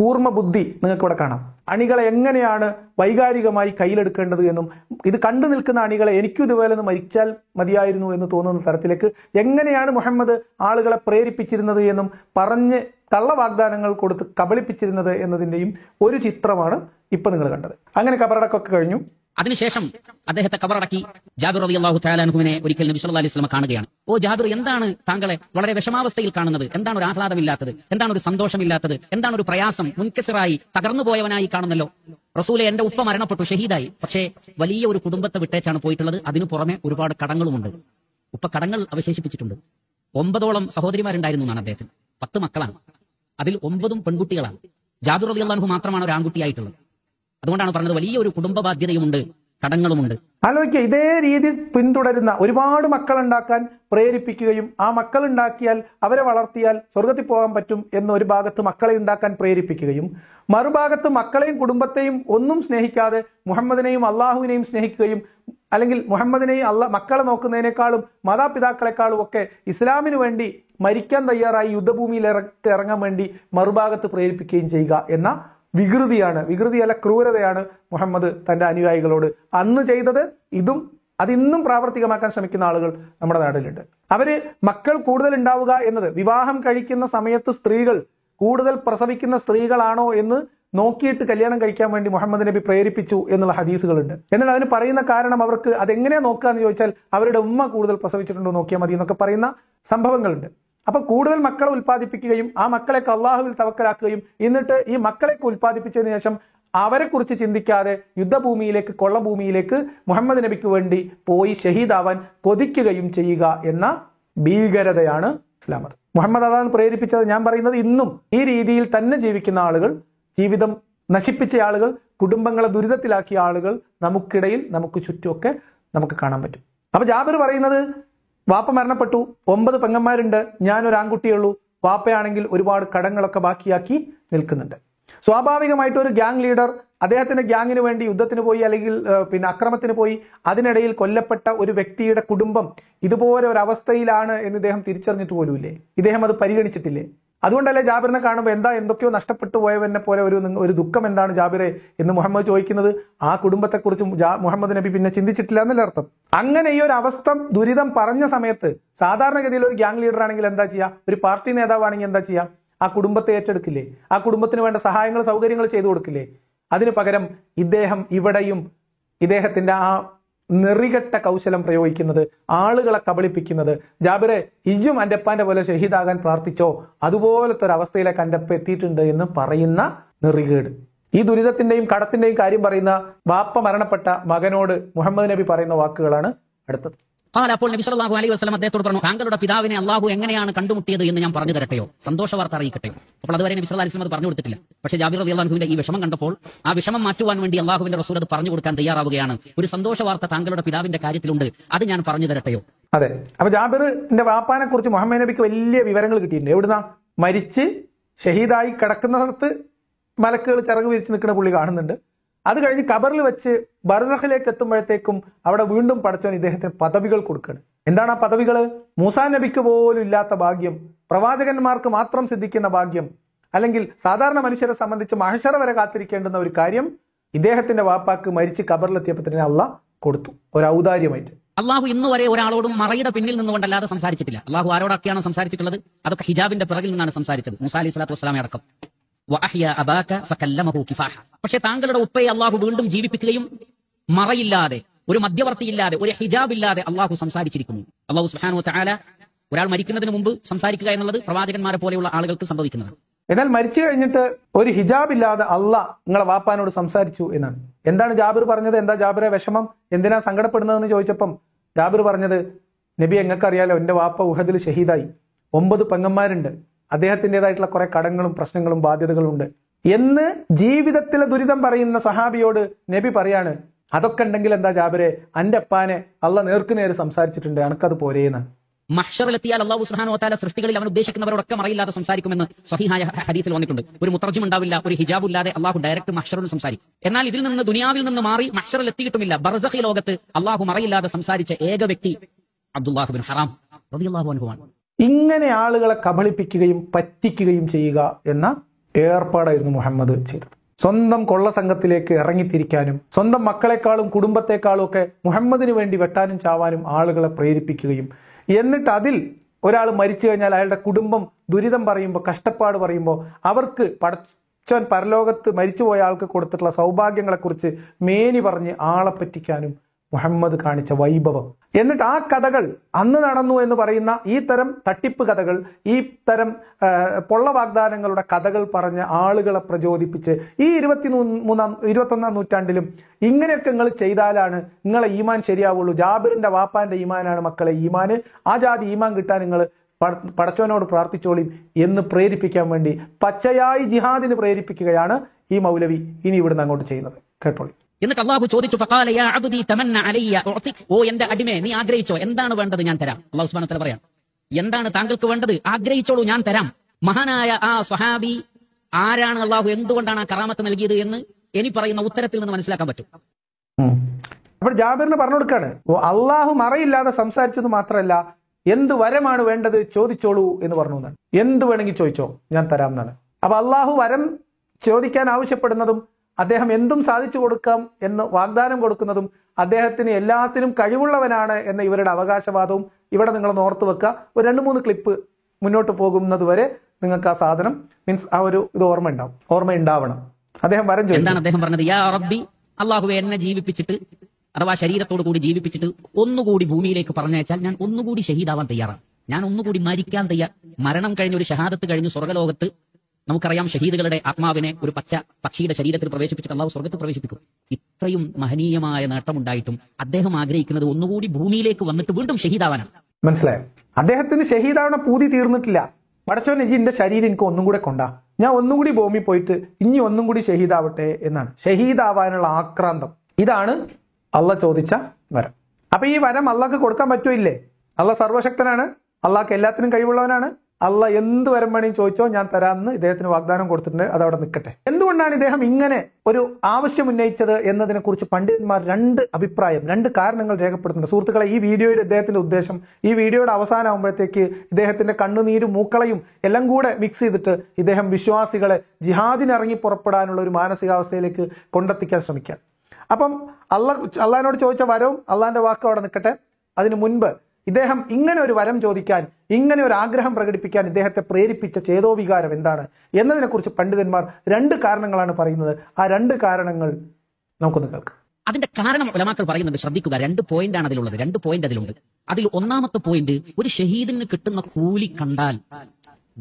കൂർമ്മ ബുദ്ധി നിങ്ങൾക്കിവിടെ കാണാം അണികളെ എങ്ങനെയാണ് വൈകാരികമായി കയ്യിലെടുക്കേണ്ടത് എന്നും ഇത് കണ്ടു നിൽക്കുന്ന അണികളെ എനിക്കും ഇതുപോലെ ഒന്ന് മരിച്ചാൽ മതിയായിരുന്നു എന്ന് തോന്നുന്ന തരത്തിലേക്ക് എങ്ങനെയാണ് മുഹമ്മദ് ആളുകളെ പ്രേരിപ്പിച്ചിരുന്നത് എന്നും പറഞ്ഞ് കള്ളവാഗ്ദാനങ്ങൾ കൊടുത്ത് കബളിപ്പിച്ചിരുന്നത് എന്നതിൻ്റെയും ഒരു ചിത്രമാണ് ഇപ്പം നിങ്ങൾ കണ്ടത് അങ്ങനെ കബറടക്കമൊക്കെ കഴിഞ്ഞു
അതിനുശേഷം അദ്ദേഹത്തെ കബറടക്കി ജാബിർ അലി അള്ളാഹു താലാൻഹുവിനെ ഒരിക്കൽ നബി സല്ലാ അലിസ്ലമ കാണുകയാണ് ഓ ജാബിർ എന്താണ് താങ്കളെ വളരെ വിഷമാവസ്ഥയിൽ കാണുന്നത് എന്താണ് ഒരു ആഹ്ലാദമില്ലാത്തത് എന്താണ് ഒരു സന്തോഷമില്ലാത്തത് എന്താണ് ഒരു പ്രയാസം മുൻകസറായി തകർന്നു പോയവനായി കാണുന്നല്ലോ റസൂലെ എന്റെ ഉപ്പ മരണപ്പെട്ടു ഷഹീദായി പക്ഷേ വലിയ ഒരു കുടുംബത്തെ വിട്ടേച്ചാണ് പോയിട്ടുള്ളത് അതിനു പുറമെ ഒരുപാട് കടങ്ങളുമുണ്ട് ഉപ്പ കടങ്ങൾ അവശേഷിപ്പിച്ചിട്ടുണ്ട് ഒമ്പതോളം സഹോദരിമാരുണ്ടായിരുന്നു എന്നാണ് അദ്ദേഹത്തിന് പത്ത് മക്കളാണ് അതിൽ ഒമ്പതും പെൺകുട്ടികളാണ് ജാബിർ റബി അള്ളാഹു മാത്രമാണ് ഒരു ആൺകുട്ടിയായിട്ടുള്ളത് അതുകൊണ്ടാണ് പറഞ്ഞത് വലിയ ഒരു കുടുംബ ബാധ്യതയുമുണ്ട്
കടങ്ങളുമുണ്ട് ആലോചിക്കുക ഇതേ രീതി പിന്തുടരുന്ന ഒരുപാട് ഉണ്ടാക്കാൻ പ്രേരിപ്പിക്കുകയും ആ മക്കൾ ഉണ്ടാക്കിയാൽ അവരെ വളർത്തിയാൽ സ്വർഗത്തിൽ പോകാൻ പറ്റും എന്ന ഒരു ഭാഗത്ത് മക്കളെ ഉണ്ടാക്കാൻ പ്രേരിപ്പിക്കുകയും മറുഭാഗത്ത് മക്കളെയും കുടുംബത്തെയും ഒന്നും സ്നേഹിക്കാതെ മുഹമ്മദിനെയും അള്ളാഹുവിനെയും സ്നേഹിക്കുകയും അല്ലെങ്കിൽ മുഹമ്മദിനെയും അല്ല മക്കളെ നോക്കുന്നതിനേക്കാളും മാതാപിതാക്കളെക്കാളും ഒക്കെ ഇസ്ലാമിന് വേണ്ടി മരിക്കാൻ തയ്യാറായി യുദ്ധഭൂമിയിൽ ഇറങ്ങാൻ വേണ്ടി മറുഭാഗത്ത് പ്രേരിപ്പിക്കുകയും ചെയ്യുക എന്ന വികൃതിയാണ് വികൃതി അല്ല ക്രൂരതയാണ് മുഹമ്മദ് തൻ്റെ അനുയായികളോട് അന്ന് ചെയ്തത് ഇതും അതിന്നും പ്രാവർത്തികമാക്കാൻ ശ്രമിക്കുന്ന ആളുകൾ നമ്മുടെ നാട്ടിലുണ്ട് അവര് മക്കൾ കൂടുതൽ ഉണ്ടാവുക എന്നത് വിവാഹം കഴിക്കുന്ന സമയത്ത് സ്ത്രീകൾ കൂടുതൽ പ്രസവിക്കുന്ന സ്ത്രീകളാണോ എന്ന് നോക്കിയിട്ട് കല്യാണം കഴിക്കാൻ വേണ്ടി മുഹമ്മദ് നബി പ്രേരിപ്പിച്ചു എന്നുള്ള ഹദീസുകളുണ്ട് എന്നാൽ അതിന് പറയുന്ന കാരണം അവർക്ക് അതെങ്ങനെ നോക്കുക എന്ന് ചോദിച്ചാൽ അവരുടെ ഉമ്മ കൂടുതൽ പ്രസവിച്ചിട്ടുണ്ടോ നോക്കിയാൽ മതി എന്നൊക്കെ പറയുന്ന സംഭവങ്ങളുണ്ട് അപ്പൊ കൂടുതൽ മക്കളെ ഉൽപ്പാദിപ്പിക്കുകയും ആ മക്കളെ കള്ളാഹുവിൽ തവക്കലാക്കുകയും എന്നിട്ട് ഈ മക്കളെ ഉൽപ്പാദിപ്പിച്ചതിന് ശേഷം അവരെക്കുറിച്ച് ചിന്തിക്കാതെ യുദ്ധഭൂമിയിലേക്ക് കൊള്ളഭൂമിയിലേക്ക് മുഹമ്മദ് നബിക്ക് വേണ്ടി പോയി ഷഹീദാവാൻ കൊതിക്കുകയും ചെയ്യുക എന്ന ഭീകരതയാണ് ഇസ്ലാം മതം മുഹമ്മദ് അദാൻ പ്രേരിപ്പിച്ചത് ഞാൻ പറയുന്നത് ഇന്നും ഈ രീതിയിൽ തന്നെ ജീവിക്കുന്ന ആളുകൾ ജീവിതം നശിപ്പിച്ച ആളുകൾ കുടുംബങ്ങളെ ദുരിതത്തിലാക്കിയ ആളുകൾ നമുക്കിടയിൽ നമുക്ക് ചുറ്റുമൊക്കെ നമുക്ക് കാണാൻ പറ്റും അപ്പൊ ജാബിർ പറയുന്നത് വാപ്പ മരണപ്പെട്ടു ഒമ്പത് പെങ്ങന്മാരുണ്ട് ഞാനൊരു ആൺകുട്ടിയുള്ളൂ വാപ്പയാണെങ്കിൽ ഒരുപാട് കടങ്ങളൊക്കെ ബാക്കിയാക്കി നിൽക്കുന്നുണ്ട് സ്വാഭാവികമായിട്ട് ഒരു ഗ്യാങ് ലീഡർ അദ്ദേഹത്തിന്റെ ഗ്യാങ്ങിന് വേണ്ടി യുദ്ധത്തിന് പോയി അല്ലെങ്കിൽ പിന്നെ അക്രമത്തിന് പോയി അതിനിടയിൽ കൊല്ലപ്പെട്ട ഒരു വ്യക്തിയുടെ കുടുംബം ഇതുപോലെ ഒരു അവസ്ഥയിലാണ് എന്ന് ഇദ്ദേഹം തിരിച്ചറിഞ്ഞിട്ട് പോലുമില്ലേ ഇദ്ദേഹം അത് പരിഗണിച്ചിട്ടില്ലേ അതുകൊണ്ടല്ലേ ജാബിറിനെ കാണുമ്പോൾ എന്താ എന്തൊക്കെയോ നഷ്ടപ്പെട്ടു പോയവനെ പോലെ ഒരു ഒരു ദുഃഖം എന്താണ് ജാബിറെ എന്ന് മുഹമ്മദ് ചോദിക്കുന്നത് ആ കുടുംബത്തെക്കുറിച്ച് മുഹമ്മദ് നബി പിന്നെ ചിന്തിച്ചിട്ടില്ല എന്നല്ല അർത്ഥം അങ്ങനെ ഈ ഒരു അവസ്ഥ ദുരിതം പറഞ്ഞ സമയത്ത് സാധാരണഗതിയിൽ ഒരു ഗ്യാങ് ലീഡർ ആണെങ്കിൽ എന്താ ചെയ്യുക ഒരു പാർട്ടി നേതാവാണെങ്കിൽ എന്താ ചെയ്യുക ആ കുടുംബത്തെ ഏറ്റെടുക്കില്ലേ ആ കുടുംബത്തിന് വേണ്ട സഹായങ്ങൾ സൗകര്യങ്ങൾ ചെയ്തു കൊടുക്കില്ലേ അതിനു പകരം ഇദ്ദേഹം ഇവിടെയും ഇദ്ദേഹത്തിൻ്റെ ആ നെറികെട്ട കൗശലം പ്രയോഗിക്കുന്നത് ആളുകളെ കബളിപ്പിക്കുന്നത് ജാബിറെ ഇജും എൻ്റെ പോലെ ഷഹീദാകാൻ പ്രാർത്ഥിച്ചോ അതുപോലത്തെ ഒരു അവസ്ഥയിലേക്ക് എൻ്റെ എത്തിയിട്ടുണ്ട് എന്ന് പറയുന്ന നെറികേട് ഈ ദുരിതത്തിൻ്റെയും കടത്തിൻ്റെയും കാര്യം പറയുന്ന ബാപ്പ മരണപ്പെട്ട മകനോട് മുഹമ്മദ് നബി പറയുന്ന വാക്കുകളാണ് അടുത്തത്
പാല അപ്പോൾ നബി സല്ലാഹു അലൈഹി വസ്ലം അദ്ദേഹത്തോട് പറഞ്ഞു താങ്കളുടെ പിതാവിനെ അള്ളാഹു എങ്ങനെയാണ് കണ്ടുമുട്ടിയത് എന്ന് ഞാൻ പറഞ്ഞു തരട്ടെയോ സന്തോഷ വാർത്ത അറിയിക്കട്ടെ അപ്പോൾ അതുവരെ നബി സല്ലാ അലിസ്ലം അത് പറഞ്ഞു കൊടുത്തിട്ടില്ല പക്ഷേ ജാബിർ അലി അള്ളാഹുവിന്റെ ഈ വിഷമം കണ്ടപ്പോൾ ആ വിഷമം മാറ്റുവാൻ വേണ്ടി അള്ളാഹുവിന്റെ റസൂൽ അത് പറഞ്ഞു കൊടുക്കാൻ തയ്യാറാവുകയാണ് ഒരു സന്തോഷ വാർത്ത താങ്കളുടെ പിതാവിന്റെ കാര്യത്തിലുണ്ട് അത് ഞാൻ പറഞ്ഞു തരട്ടെയോ
അതെ അപ്പൊ ജാബിറിന്റെ വാപ്പാനെ കുറിച്ച് മുഹമ്മദ് നബിക്ക് വലിയ വിവരങ്ങൾ കിട്ടിയിട്ടുണ്ട് എവിടുന്ന മരിച്ച് ഷഹീദായി കിടക്കുന്നിടത്ത് മലക്കുകൾ ചിറക് വിരിച്ച് നിൽക്കുന്ന പുള്ളി കാണുന്നുണ്ട് അത് കഴിഞ്ഞ് കബറിൽ വെച്ച് ബർസഹിലേക്ക് എത്തുമ്പോഴത്തേക്കും അവിടെ വീണ്ടും പഠിച്ചവൻ ഇദ്ദേഹത്തിന് പദവികൾ കൊടുക്കുകയാണ് എന്താണ് ആ പദവികൾ മൂസാ നബിക്ക് പോലും ഇല്ലാത്ത ഭാഗ്യം പ്രവാചകന്മാർക്ക് മാത്രം സിദ്ധിക്കുന്ന ഭാഗ്യം അല്ലെങ്കിൽ സാധാരണ മനുഷ്യരെ സംബന്ധിച്ച് മഹിഷറ വരെ കാത്തിരിക്കേണ്ടുന്ന ഒരു കാര്യം ഇദ്ദേഹത്തിന്റെ വാപ്പാക്ക് മരിച്ച് കബറിലെത്തിയപ്പോൾ തന്നെ അള്ള കൊടുത്തു ഒരു ഔദാര്യമായിട്ട്
അള്ളാഹു ഇന്ന് വരെ ഒരാളോടും മറയുടെ പിന്നിൽ നിന്നുകൊണ്ടല്ലാതെ സംസാരിച്ചിട്ടില്ല അള്ളാഹു ആരോടൊക്കെയാണ് സംസാരിച്ചിട്ടുള്ളത് അതൊക്കെ ഹിജാബിന്റെ പിറകിൽ നിന്നാണ് സംസാരിച്ചത് മുസാലി സ്വലാത്തു വസ്സലാമെ അടക്കം പക്ഷെ താങ്കളുടെ ഉപ്പയെ അള്ളാഹു വീണ്ടും ജീവിപ്പിക്കുകയും മറയില്ലാതെ ഒരു മധ്യവർത്തിയില്ലാതെ ഒരു ഹിജാബ് ഇല്ലാതെ അള്ളാഹു സംസാരിച്ചിരിക്കുന്നു അള്ളാഹു സുഹാനോ താല ഒരാൾ മരിക്കുന്നതിന് മുമ്പ് സംസാരിക്കുക എന്നുള്ളത് പ്രവാചകന്മാരെ പോലെയുള്ള ആളുകൾക്ക് സംഭവിക്കുന്നതാണ്
എന്നാൽ മരിച്ചു കഴിഞ്ഞിട്ട് ഒരു ഹിജാബ് ഇല്ലാതെ അള്ളാ നിങ്ങളെ വാപ്പാനോട് സംസാരിച്ചു എന്നാണ് എന്താണ് ജാബിർ പറഞ്ഞത് എന്താ ജാബിറെ വിഷമം എന്തിനാ സങ്കടപ്പെടുന്നതെന്ന് ചോദിച്ചപ്പം ജാബിർ പറഞ്ഞത് നബി എങ്ങക്കറിയാലോ എന്റെ വാപ്പ ഉഹദിൽ ഷഹീദായി ഒമ്പത് പെങ്ങന്മാരുണ്ട് അദ്ദേഹത്തിൻ്റെതായിട്ടുള്ള കുറെ കടങ്ങളും പ്രശ്നങ്ങളും ബാധ്യതകളും ഉണ്ട് എന്ന് ജീവിതത്തിലെ ദുരിതം പറയുന്ന സഹാബിയോട് നബി പറയാണ് അതൊക്കെ ഉണ്ടെങ്കിൽ എന്താ ജാബരെ അന്റെ അപ്പാനെ അല്ല നേർക്കുനേര് സംസാരിച്ചിട്ടുണ്ട് എനക്കത് പോരേന്ന്
മഹ്ഷറിലെത്തിയാൽ അള്ളാഹു സുഹാനോ താല സൃഷ്ടികളിൽ അവൻ ഉദ്ദേശിക്കുന്നവരോടൊക്കെ മറയില്ലാതെ സംസാരിക്കുമെന്ന് സഹിഹായ ഹദീസിൽ വന്നിട്ടുണ്ട് ഒരു മുത്തർജും ഉണ്ടാവില്ല ഒരു ഹിജാബില്ലാതെ അള്ളാഹു ഡയറക്റ്റ് മഷറിന് സംസാരിക്കും എന്നാൽ ഇതിൽ നിന്ന് ദുനിയാവിൽ നിന്ന് മാറി മഹ്ഷറിൽ എത്തിയിട്ടുമില്ല ബർസഹി ലോകത്ത് അള്ളാഹു മറയില്ലാതെ സംസാരിച്ച ഏക വ്യക്തി അബ്ദുല്ലാഹുബിൻ ഹറാം അനുഭവമാണ്
ഇങ്ങനെ ആളുകളെ കബളിപ്പിക്കുകയും പറ്റിക്കുകയും ചെയ്യുക എന്ന ഏർപ്പാടായിരുന്നു മുഹമ്മദ് ചെയ്തത് സ്വന്തം കൊള്ള സംഘത്തിലേക്ക് ഇറങ്ങിത്തിരിക്കാനും സ്വന്തം മക്കളെക്കാളും കുടുംബത്തെക്കാളും ഒക്കെ മുഹമ്മദിന് വേണ്ടി വെട്ടാനും ചാവാനും ആളുകളെ പ്രേരിപ്പിക്കുകയും എന്നിട്ട് അതിൽ ഒരാൾ മരിച്ചു കഴിഞ്ഞാൽ അയാളുടെ കുടുംബം ദുരിതം പറയുമ്പോൾ കഷ്ടപ്പാട് പറയുമ്പോൾ അവർക്ക് പടച്ചൻ പരലോകത്ത് മരിച്ചുപോയ ആൾക്ക് കൊടുത്തിട്ടുള്ള സൗഭാഗ്യങ്ങളെക്കുറിച്ച് മേനി പറഞ്ഞ് ആളെ പറ്റിക്കാനും മുഹമ്മദ് കാണിച്ച വൈഭവം എന്നിട്ട് ആ കഥകൾ അന്ന് നടന്നു എന്ന് പറയുന്ന ഈ തരം തട്ടിപ്പ് കഥകൾ ഈ തരം പൊള്ള വാഗ്ദാനങ്ങളുടെ കഥകൾ പറഞ്ഞ ആളുകളെ പ്രചോദിപ്പിച്ച് ഈ ഇരുപത്തി മൂന്നാം ഇരുപത്തൊന്നാം നൂറ്റാണ്ടിലും ഇങ്ങനെയൊക്കെ നിങ്ങൾ ചെയ്താലാണ് നിങ്ങളെ ഈമാൻ ശരിയാവുള്ളൂ ജാബിറിന്റെ വാപ്പാന്റെ ഈമാനാണ് മക്കളെ ഈമാന് ആ ജാതി ഈമാൻ കിട്ടാൻ നിങ്ങൾ പടച്ചവനോട് പ്രാർത്ഥിച്ചോളിയും എന്ന് പ്രേരിപ്പിക്കാൻ വേണ്ടി പച്ചയായി ജിഹാദിന് പ്രേരിപ്പിക്കുകയാണ് ഈ മൗലവി ഇനി ഇവിടുന്ന് അങ്ങോട്ട് ചെയ്യുന്നത് കേട്ടോളി
എന്നിട്ട് അള്ളാഹു ചോദിച്ചു അബ്ദി തമന്ന അലയ്യ ഓ എന്റെ അടിമേ നീ ആഗ്രഹിച്ചോ എന്താണ് വേണ്ടത് ഞാൻ തരാം അള്ളാഹു സുബാനത്തല പറയാം എന്താണ് താങ്കൾക്ക് വേണ്ടത് ആഗ്രഹിച്ചോളൂ ഞാൻ തരാം മഹാനായ ആ സ്വഹാബി ആരാണ് അള്ളാഹു എന്തുകൊണ്ടാണ് ആ കറാമത്ത് നൽകിയത് എന്ന് എനി പറയുന്ന ഉത്തരത്തിൽ നിന്ന് മനസ്സിലാക്കാൻ പറ്റും
അപ്പോൾ ജാബിറിന് പറഞ്ഞു കൊടുക്കാണ് അള്ളാഹു മറയില്ലാതെ സംസാരിച്ചത് മാത്രമല്ല എന്ത് വരമാണ് വേണ്ടത് ചോദിച്ചോളൂ എന്ന് പറഞ്ഞു എന്നാണ് എന്ത് വേണമെങ്കിൽ ചോദിച്ചോ ഞാൻ തരാം എന്നാണ് അപ്പൊ അള്ളാഹു വരം ചോദിക്കാൻ ആവശ്യപ്പെടുന്നതും അദ്ദേഹം എന്തും സാധിച്ചു കൊടുക്കാം എന്ന് വാഗ്ദാനം കൊടുക്കുന്നതും അദ്ദേഹത്തിന് എല്ലാത്തിനും കഴിവുള്ളവനാണ് എന്ന ഇവരുടെ അവകാശവാദവും ഇവിടെ നിങ്ങൾ ഓർത്ത് വെക്കുക ഒരു രണ്ട് മൂന്ന് ക്ലിപ്പ് മുന്നോട്ട് പോകുന്നത് വരെ നിങ്ങൾക്ക് ആ സാധനം മീൻസ് ആ ഒരു ഇത് ഓർമ്മ ഉണ്ടാവും ഓർമ്മ ഉണ്ടാവണം അദ്ദേഹം വരം എന്താണ് അദ്ദേഹം പറഞ്ഞത്
യാ റബ്ബി അള്ളാഹു എന്നെ ജീവിപ്പിച്ചിട്ട് അഥവാ ശരീരത്തോട് കൂടി ജീവിപ്പിച്ചിട്ട് ഒന്നുകൂടി ഭൂമിയിലേക്ക് പറഞ്ഞയച്ചാൽ ഞാൻ ഒന്നുകൂടി ഷഹീദാവാൻ തയ്യാറാണ് ഞാൻ ഒന്നുകൂടി മരിക്കാൻ തയ്യാ മരണം കഴിഞ്ഞ ഒരു ഷഹാദത്ത് കഴിഞ്ഞു സ്വർഗലോകത്ത് നമുക്കറിയാം ഷഹീദുകളുടെ ആത്മാവിനെ ഒരു പച്ച പക്ഷിയുടെ ശരീരത്തിൽ പ്രവേശിപ്പിച്ചിട്ട് അള്ളാഹു സ്വർഗത്തിൽ പ്രവേശിപ്പിക്കും ഇത്രയും മഹനീയമായ നേട്ടമുണ്ടായിട്ടും അദ്ദേഹം ആഗ്രഹിക്കുന്നത് ഒന്നുകൂടി ഭൂമിയിലേക്ക് വന്നിട്ട് വീണ്ടും ഷഹീദാവാനാണ്
മനസ്സിലായോ അദ്ദേഹത്തിന് ഷഹീദാവണ പൂതി തീർന്നിട്ടില്ല പടച്ചോ നജി എന്റെ ശരീരം എനിക്ക് ഒന്നും കൂടെ കൊണ്ടാ ഞാൻ ഒന്നും കൂടി ഭൂമി പോയിട്ട് ഇനി ഒന്നും കൂടി ഷഹീദാവട്ടെ എന്നാണ് ഷഹീദാവാനുള്ള ആക്രാന്തം ഇതാണ് അള്ള ചോദിച്ച വരം അപ്പൊ ഈ വരം അള്ളാക്ക് കൊടുക്കാൻ പറ്റൂല്ലേ അള്ള സർവശക്തനാണ് അള്ളാഹ്ക്ക് എല്ലാത്തിനും കഴിവുള്ളവനാണ് അല്ല എന്ത് വരം വേണേലും ചോദിച്ചോ ഞാൻ തരാമെന്ന് ഇദ്ദേഹത്തിന് വാഗ്ദാനം കൊടുത്തിട്ടുണ്ട് അതവിടെ നിൽക്കട്ടെ എന്തുകൊണ്ടാണ് ഇദ്ദേഹം ഇങ്ങനെ ഒരു ആവശ്യം ഉന്നയിച്ചത് എന്നതിനെ കുറിച്ച് പണ്ഡിതന്മാർ രണ്ട് അഭിപ്രായം രണ്ട് കാരണങ്ങൾ രേഖപ്പെടുത്തുന്നുണ്ട് സുഹൃത്തുക്കളെ ഈ വീഡിയോയുടെ ഇദ്ദേഹത്തിന്റെ ഉദ്ദേശം ഈ വീഡിയോയുടെ അവസാനമാകുമ്പോഴത്തേക്ക് ഇദ്ദേഹത്തിന്റെ കണ്ണുനീരും മൂക്കളയും എല്ലാം കൂടെ മിക്സ് ചെയ്തിട്ട് ഇദ്ദേഹം വിശ്വാസികളെ ജിഹാദിനിറങ്ങി പുറപ്പെടാനുള്ള ഒരു മാനസികാവസ്ഥയിലേക്ക് കൊണ്ടെത്തിക്കാൻ ശ്രമിക്കുക അപ്പം അല്ല അള്ളഹാനോട് ചോദിച്ച വരവും അള്ളാന്റെ വാക്ക് അവിടെ നിൽക്കട്ടെ അതിനു മുൻപ് ഇദ്ദേഹം ഇങ്ങനെ ഒരു വരം ചോദിക്കാൻ ഇങ്ങനെ ഒരു ആഗ്രഹം പ്രകടിപ്പിക്കാൻ ഇദ്ദേഹത്തെ പ്രേരിപ്പിച്ച ചേതോവികാരം എന്താണ് എന്നതിനെക്കുറിച്ച് പണ്ഡിതന്മാർ രണ്ട് കാരണങ്ങളാണ് പറയുന്നത് ആ രണ്ട് കാരണങ്ങൾ നമുക്കൊന്ന് കേൾക്കാം
അതിന്റെ കാരണം ഉലമാക്കൾ പറയുന്നുണ്ട് ശ്രദ്ധിക്കുക രണ്ട് പോയിന്റ് ആണ് അതിലുള്ളത് രണ്ട് പോയിന്റ് അതിലുണ്ട് അതിൽ ഒന്നാമത്തെ പോയിന്റ് ഒരു ഷഹീദിന് കിട്ടുന്ന കൂലി കണ്ടാൽ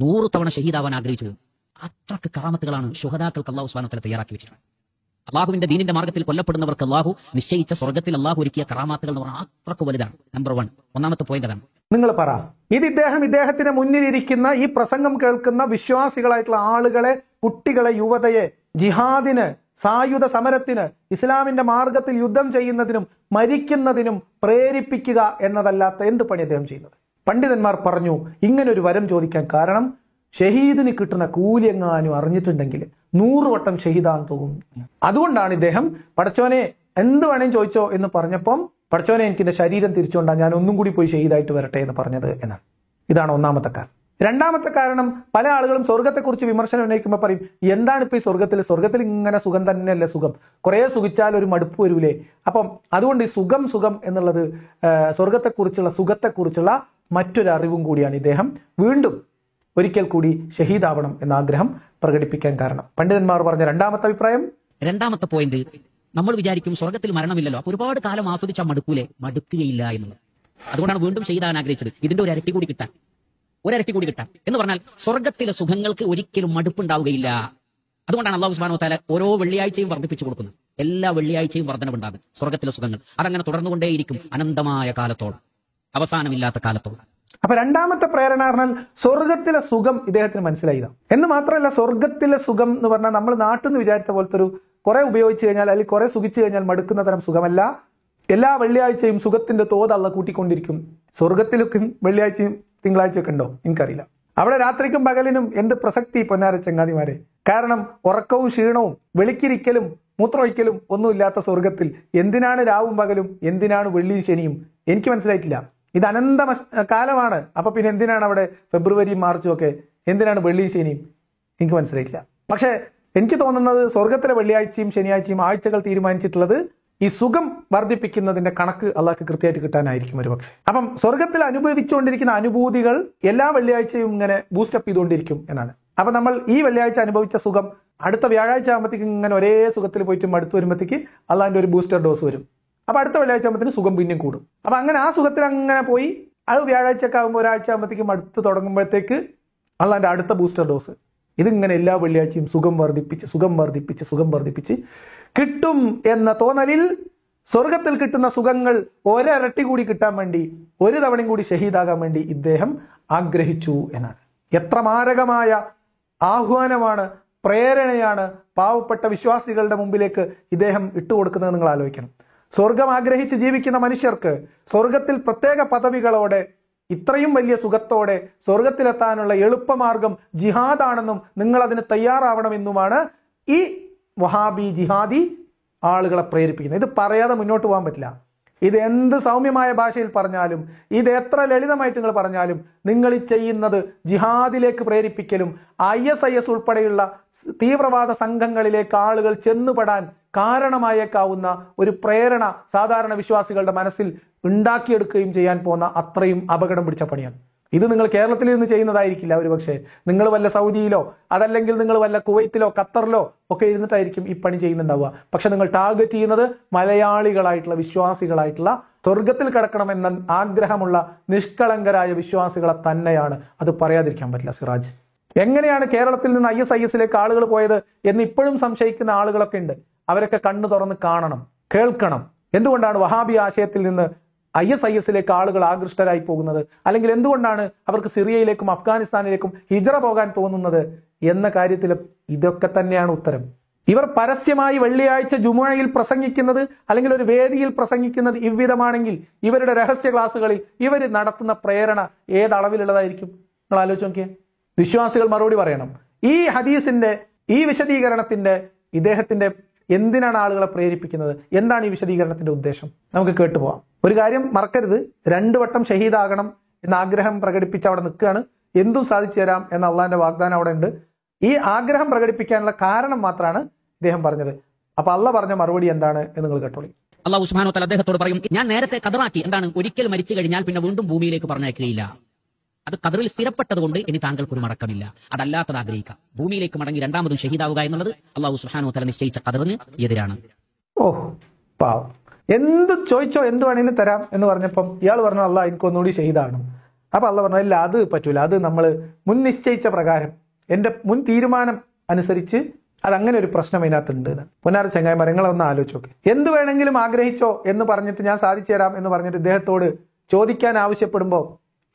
നൂറ് തവണ ഷഹീദാവാൻ ആഗ്രഹിച്ചു അത്രക്ക് കറാമത്തുകളാണ് ശുഹദാക്കൾക്ക് അള്ളാഹു തയ്യാറാക്കി വെച്ചിട്ടുള്ളത് അള്ളാഹുവിന്റെ ദീനിന്റെ മാർഗത്തിൽ കൊല്ലപ്പെടുന്നവർക്ക് അള്ളാഹു നിശ്ചയിച്ച സ്വർഗത്തിൽ അള്ളാഹു ഒരുക്കിയ കറാമാത്തുകൾ എന്ന് പറഞ്ഞാൽ അത്രക്ക് വലുതാണ് നമ്പർ വൺ ഒന്നാമത്തെ പോയിന്റ് അതാണ്
നിങ്ങൾ പറ ഇത് ഇദ്ദേഹം ഇദ്ദേഹത്തിന് മുന്നിലിരിക്കുന്ന ഈ പ്രസംഗം കേൾക്കുന്ന വിശ്വാസികളായിട്ടുള്ള ആളുകളെ കുട്ടികളെ യുവതയെ ജിഹാദിന് സായുധ സമരത്തിന് ഇസ്ലാമിന്റെ മാർഗത്തിൽ യുദ്ധം ചെയ്യുന്നതിനും മരിക്കുന്നതിനും പ്രേരിപ്പിക്കുക എന്നതല്ലാത്ത എന്ത് പണി അദ്ദേഹം ചെയ്യുന്നത് പണ്ഡിതന്മാർ പറഞ്ഞു ഇങ്ങനെ ഒരു വരം ചോദിക്കാൻ കാരണം ഷഹീദിന് കിട്ടുന്ന കൂലിയെങ്ങാനും അറിഞ്ഞിട്ടുണ്ടെങ്കിൽ നൂറുവട്ടം വട്ടം ഷഹീദാന്ന് തോന്നും അതുകൊണ്ടാണ് ഇദ്ദേഹം പടച്ചോനെ എന്ത് വേണേലും ചോദിച്ചോ എന്ന് പറഞ്ഞപ്പം പടച്ചോനെ എനിക്ക് എന്റെ ശരീരം തിരിച്ചുകൊണ്ടാ ഞാൻ ഒന്നും കൂടി പോയി ഷഹീദായിട്ട് വരട്ടെ എന്ന് പറഞ്ഞത് എന്നാണ് ഇതാണ് ഒന്നാമത്തെ കാരണം രണ്ടാമത്തെ കാരണം പല ആളുകളും സ്വർഗത്തെക്കുറിച്ച് വിമർശനം ഉന്നയിക്കുമ്പോൾ പറയും എന്താണ് ഇപ്പൊ ഈ സ്വർഗത്തിൽ സ്വർഗത്തിൽ ഇങ്ങനെ സുഖം തന്നെയല്ലേ സുഖം കുറേ സുഖിച്ചാൽ ഒരു മടുപ്പ് വരൂലേ അപ്പം അതുകൊണ്ട് ഈ സുഖം സുഖം എന്നുള്ളത് സ്വർഗത്തെക്കുറിച്ചുള്ള സുഖത്തെക്കുറിച്ചുള്ള മറ്റൊരു അറിവും കൂടിയാണ് ഇദ്ദേഹം വീണ്ടും ഒരിക്കൽ കൂടി ഷഹീദാവണം എന്ന ആഗ്രഹം പ്രകടിപ്പിക്കാൻ കാരണം പണ്ഡിതന്മാർ പറഞ്ഞ രണ്ടാമത്തെ അഭിപ്രായം രണ്ടാമത്തെ പോയിന്റ്
നമ്മൾ വിചാരിക്കും സ്വർഗത്തിൽ മരണമില്ലല്ലോ അപ്പൊ ഒരുപാട് കാലം ആസ്വദിച്ച മടുക്കൂലെ മടുക്കുകയില്ല എന്നുള്ളത് അതുകൊണ്ടാണ് വീണ്ടും ഷഹീദാൻ ആഗ്രഹിച്ചത് ഇതിന്റെ ഒരു അരട്ടി കൂടി കിട്ടാൻ ഒരട്ടി കൂടി കിട്ടാൻ എന്ന് പറഞ്ഞാൽ സ്വർഗത്തിലെ സുഖങ്ങൾക്ക് ഒരിക്കലും മടുപ്പുണ്ടാവുകയില്ല അതുകൊണ്ടാണ് അള്ളാഹു സുബാനോ താല ഓരോ വെള്ളിയാഴ്ചയും വർദ്ധിപ്പിച്ചു കൊടുക്കുന്നത് എല്ലാ വെള്ളിയാഴ്ചയും വർദ്ധനവുണ്ടാകും സ്വർഗത്തിലെ സുഖങ്ങൾ അതങ്ങനെ തുടർന്നുകൊണ്ടേയിരിക്കും അനന്തമായ കാലത്തോളം അവസാനമില്ലാത്ത കാലത്തോളം
അപ്പൊ രണ്ടാമത്തെ പ്രേരണ പറഞ്ഞാൽ സ്വർഗത്തിലെ സുഖം ഇദ്ദേഹത്തിന് മനസ്സിലായിതാണ് എന്ന് മാത്രമല്ല സ്വർഗത്തിലെ സുഖം എന്ന് പറഞ്ഞാൽ നമ്മൾ നാട്ടിൽ നിന്ന് വിചാരിച്ച പോലത്തെ ഒരു കുറെ ഉപയോഗിച്ച് കഴിഞ്ഞാൽ അല്ലെങ്കിൽ കുറെ സുഖിച്ചു കഴിഞ്ഞാൽ മടുക്കുന്ന തരം സുഖമല്ല എല്ലാ വെള്ളിയാഴ്ചയും സുഖത്തിന്റെ തോത് അള്ള കൂട്ടിക്കൊണ്ടിരിക്കും സ്വർഗത്തിലൊക്കെ വെള്ളിയാഴ്ചയും തിങ്കളാഴ്ചയൊക്കെ ഉണ്ടോ എനിക്കറിയില്ല അവിടെ രാത്രിക്കും പകലിനും എന്ത് പ്രസക്തി പൊന്നാര ചങ്ങാതിമാരെ കാരണം ഉറക്കവും ക്ഷീണവും വെളിക്കിരിക്കലും മൂത്രമൊഴിക്കലും ഒന്നുമില്ലാത്ത സ്വർഗത്തിൽ എന്തിനാണ് രാവും പകലും എന്തിനാണ് വെള്ളിയും ശനിയും എനിക്ക് മനസ്സിലായിട്ടില്ല ഇത് അനന്ത കാലമാണ് അപ്പൊ പിന്നെ എന്തിനാണ് അവിടെ ഫെബ്രുവരിയും മാർച്ചും ഒക്കെ എന്തിനാണ് വെള്ളിയും ശനിയും എനിക്ക് മനസ്സിലായില്ല പക്ഷെ എനിക്ക് തോന്നുന്നത് സ്വർഗത്തിലെ വെള്ളിയാഴ്ചയും ശനിയാഴ്ചയും ആഴ്ചകൾ തീരുമാനിച്ചിട്ടുള്ളത് ഈ സുഖം വർദ്ധിപ്പിക്കുന്നതിന്റെ കണക്ക് അള്ളാഹ്ക്ക് കൃത്യമായിട്ട് കിട്ടാനായിരിക്കും ഒരു പക്ഷേ അപ്പം സ്വർഗത്തിൽ അനുഭവിച്ചുകൊണ്ടിരിക്കുന്ന അനുഭൂതികൾ എല്ലാ വെള്ളിയാഴ്ചയും ഇങ്ങനെ ബൂസ്റ്റപ്പ് ചെയ്തുകൊണ്ടിരിക്കും എന്നാണ് അപ്പൊ നമ്മൾ ഈ വെള്ളിയാഴ്ച അനുഭവിച്ച സുഖം അടുത്ത വ്യാഴാഴ്ച ആകുമ്പോഴത്തേക്കും ഇങ്ങനെ ഒരേ സുഖത്തിൽ പോയിട്ടും അടുത്ത് വരുമ്പോഴത്തേക്ക് അള്ളാഹിന്റെ ഒരു ബൂസ്റ്റർ ഡോസ് വരും അപ്പോൾ അടുത്ത വെള്ളിയാഴ്ച ആകുമ്പോഴത്തേന് സുഖം പിന്നെയും കൂടും അപ്പോൾ അങ്ങനെ ആ സുഖത്തിൽ അങ്ങനെ പോയി അത് വ്യാഴാഴ്ച ഒക്കെ ആകുമ്പോൾ ഒരാഴ്ച ആകുമ്പോഴത്തേക്കും അടുത്ത് തുടങ്ങുമ്പോഴത്തേക്ക് അള്ളാൻ്റെ അടുത്ത ബൂസ്റ്റർ ഡോസ് ഇതിങ്ങനെ എല്ലാ വെള്ളിയാഴ്ചയും സുഖം വർദ്ധിപ്പിച്ച് സുഖം വർദ്ധിപ്പിച്ച് സുഖം വർദ്ധിപ്പിച്ച് കിട്ടും എന്ന തോന്നലിൽ സ്വർഗത്തിൽ കിട്ടുന്ന സുഖങ്ങൾ ഒരരട്ടി കൂടി കിട്ടാൻ വേണ്ടി ഒരു തവണയും കൂടി ഷഹീദാകാൻ വേണ്ടി ഇദ്ദേഹം ആഗ്രഹിച്ചു എന്നാണ് എത്ര മാരകമായ ആഹ്വാനമാണ് പ്രേരണയാണ് പാവപ്പെട്ട വിശ്വാസികളുടെ മുമ്പിലേക്ക് ഇദ്ദേഹം ഇട്ടുകൊടുക്കുന്നത് നിങ്ങൾ ആലോചിക്കണം സ്വർഗം ആഗ്രഹിച്ച് ജീവിക്കുന്ന മനുഷ്യർക്ക് സ്വർഗത്തിൽ പ്രത്യേക പദവികളോടെ ഇത്രയും വലിയ സുഖത്തോടെ സ്വർഗത്തിലെത്താനുള്ള എളുപ്പമാർഗം ജിഹാദാണെന്നും നിങ്ങൾ അതിന് തയ്യാറാവണമെന്നുമാണ് ഈ വഹാബി ജിഹാദി ആളുകളെ പ്രേരിപ്പിക്കുന്നത് ഇത് പറയാതെ മുന്നോട്ട് പോകാൻ പറ്റില്ല ഇത് എന്ത് സൗമ്യമായ ഭാഷയിൽ പറഞ്ഞാലും ഇത് എത്ര ലളിതമായിട്ട് നിങ്ങൾ പറഞ്ഞാലും നിങ്ങൾ ഈ ചെയ്യുന്നത് ജിഹാദിലേക്ക് പ്രേരിപ്പിക്കലും ഐ എസ് ഐ എസ് ഉൾപ്പെടെയുള്ള തീവ്രവാദ സംഘങ്ങളിലേക്ക് ആളുകൾ ചെന്നുപെടാൻ കാരണമായേക്കാവുന്ന ഒരു പ്രേരണ സാധാരണ വിശ്വാസികളുടെ മനസ്സിൽ ഉണ്ടാക്കിയെടുക്കുകയും ചെയ്യാൻ പോകുന്ന അത്രയും അപകടം പിടിച്ച പണിയാണ് ഇത് നിങ്ങൾ കേരളത്തിൽ നിന്ന് ചെയ്യുന്നതായിരിക്കില്ല പക്ഷേ നിങ്ങൾ വല്ല സൗദിയിലോ അതല്ലെങ്കിൽ നിങ്ങൾ വല്ല കുവൈത്തിലോ ഖത്തറിലോ ഒക്കെ ഇരുന്നിട്ടായിരിക്കും ഈ പണി ചെയ്യുന്നുണ്ടാവുക പക്ഷെ നിങ്ങൾ ടാർഗറ്റ് ചെയ്യുന്നത് മലയാളികളായിട്ടുള്ള വിശ്വാസികളായിട്ടുള്ള സ്വർഗത്തിൽ കിടക്കണമെന്ന ആഗ്രഹമുള്ള നിഷ്കളങ്കരായ വിശ്വാസികളെ തന്നെയാണ് അത് പറയാതിരിക്കാൻ പറ്റില്ല സിറാജ് എങ്ങനെയാണ് കേരളത്തിൽ നിന്ന് ഐ എസ് ഐ എസിലേക്ക് ആളുകൾ പോയത് എന്ന് ഇപ്പോഴും സംശയിക്കുന്ന ആളുകളൊക്കെ ഉണ്ട് അവരൊക്കെ കണ്ണു തുറന്ന് കാണണം കേൾക്കണം എന്തുകൊണ്ടാണ് വഹാബി ആശയത്തിൽ നിന്ന് ഐ എസ് ഐ എസിലേക്ക് ആളുകൾ ആകൃഷ്ടരായി പോകുന്നത് അല്ലെങ്കിൽ എന്തുകൊണ്ടാണ് അവർക്ക് സിറിയയിലേക്കും അഫ്ഗാനിസ്ഥാനിലേക്കും ഹിജറ പോകാൻ തോന്നുന്നത് എന്ന കാര്യത്തിൽ ഇതൊക്കെ തന്നെയാണ് ഉത്തരം ഇവർ പരസ്യമായി വെള്ളിയാഴ്ച ജുമുഴയിൽ പ്രസംഗിക്കുന്നത് അല്ലെങ്കിൽ ഒരു വേദിയിൽ പ്രസംഗിക്കുന്നത് ഇവ്വിധമാണെങ്കിൽ ഇവരുടെ രഹസ്യ ക്ലാസ്സുകളിൽ ഇവർ നടത്തുന്ന പ്രേരണ ഏതളവിലുള്ളതായിരിക്കും നിങ്ങൾ ആലോചിച്ച് നോക്കിയേ വിശ്വാസികൾ മറുപടി പറയണം ഈ ഹദീസിന്റെ ഈ വിശദീകരണത്തിന്റെ ഇദ്ദേഹത്തിന്റെ എന്തിനാണ് ആളുകളെ പ്രേരിപ്പിക്കുന്നത് എന്താണ് ഈ വിശദീകരണത്തിന്റെ ഉദ്ദേശം നമുക്ക് കേട്ടുപോകാം ഒരു കാര്യം മറക്കരുത് രണ്ടു വട്ടം ഷഹീദാകണം എന്ന ആഗ്രഹം പ്രകടിപ്പിച്ച് അവിടെ നിൽക്കുകയാണ് എന്തും സാധിച്ചു തരാം എന്ന അള്ളാഹിന്റെ വാഗ്ദാനം അവിടെ ഉണ്ട് ഈ ആഗ്രഹം പ്രകടിപ്പിക്കാനുള്ള കാരണം മാത്രമാണ് ഇദ്ദേഹം പറഞ്ഞത് അപ്പൊ അള്ള പറഞ്ഞ മറുപടി എന്താണ് എന്ന് നിങ്ങൾ കേട്ടോളി
അള്ളാഹു സുബാനോ തല അദ്ദേഹത്തോട് പറയും ഞാൻ നേരത്തെ കഥമാക്കി എന്താണ് ഒരിക്കൽ മരിച്ചു കഴിഞ്ഞാൽ പിന്നെ വീണ്ടും ഭൂമിയിലേക്ക് പറഞ്ഞേക്കുകയില്ല അത് കതിറിൽ സ്ഥിരപ്പെട്ടതുകൊണ്ട് ഇനി ഒരു മടക്കമില്ല അതല്ലാത്തത് ആഗ്രഹിക്കാം ഭൂമിയിലേക്ക് മടങ്ങി രണ്ടാമതും ഷഹീദാവുക എന്നുള്ളത് അള്ളാഹു സുഹാനോ തല നിശ്ചയിച്ച കതിറിന് എതിരാണ്
ഓ പാവ എന്ത് ചോദിച്ചോ എന്ത് വേണേലും തരാം എന്ന് പറഞ്ഞപ്പം ഇയാൾ പറഞ്ഞു അല്ല എനിക്ക് ഒന്നുകൂടി ഷഹീദാണ് അപ്പൊ അല്ല പറഞ്ഞു അത് പറ്റൂല അത് നമ്മൾ മുൻ നിശ്ചയിച്ച പ്രകാരം എന്റെ മുൻ തീരുമാനം അനുസരിച്ച് അങ്ങനെ ഒരു പ്രശ്നം അതിനകത്തുണ്ട് പുനാര ചങ്ങായി മരങ്ങളെ ഒന്ന് ആലോചിച്ചോക്കെ എന്ത് വേണമെങ്കിലും ആഗ്രഹിച്ചോ എന്ന് പറഞ്ഞിട്ട് ഞാൻ സാധിച്ചു തരാം എന്ന് പറഞ്ഞിട്ട് ഇദ്ദേഹത്തോട് ചോദിക്കാൻ ആവശ്യപ്പെടുമ്പോൾ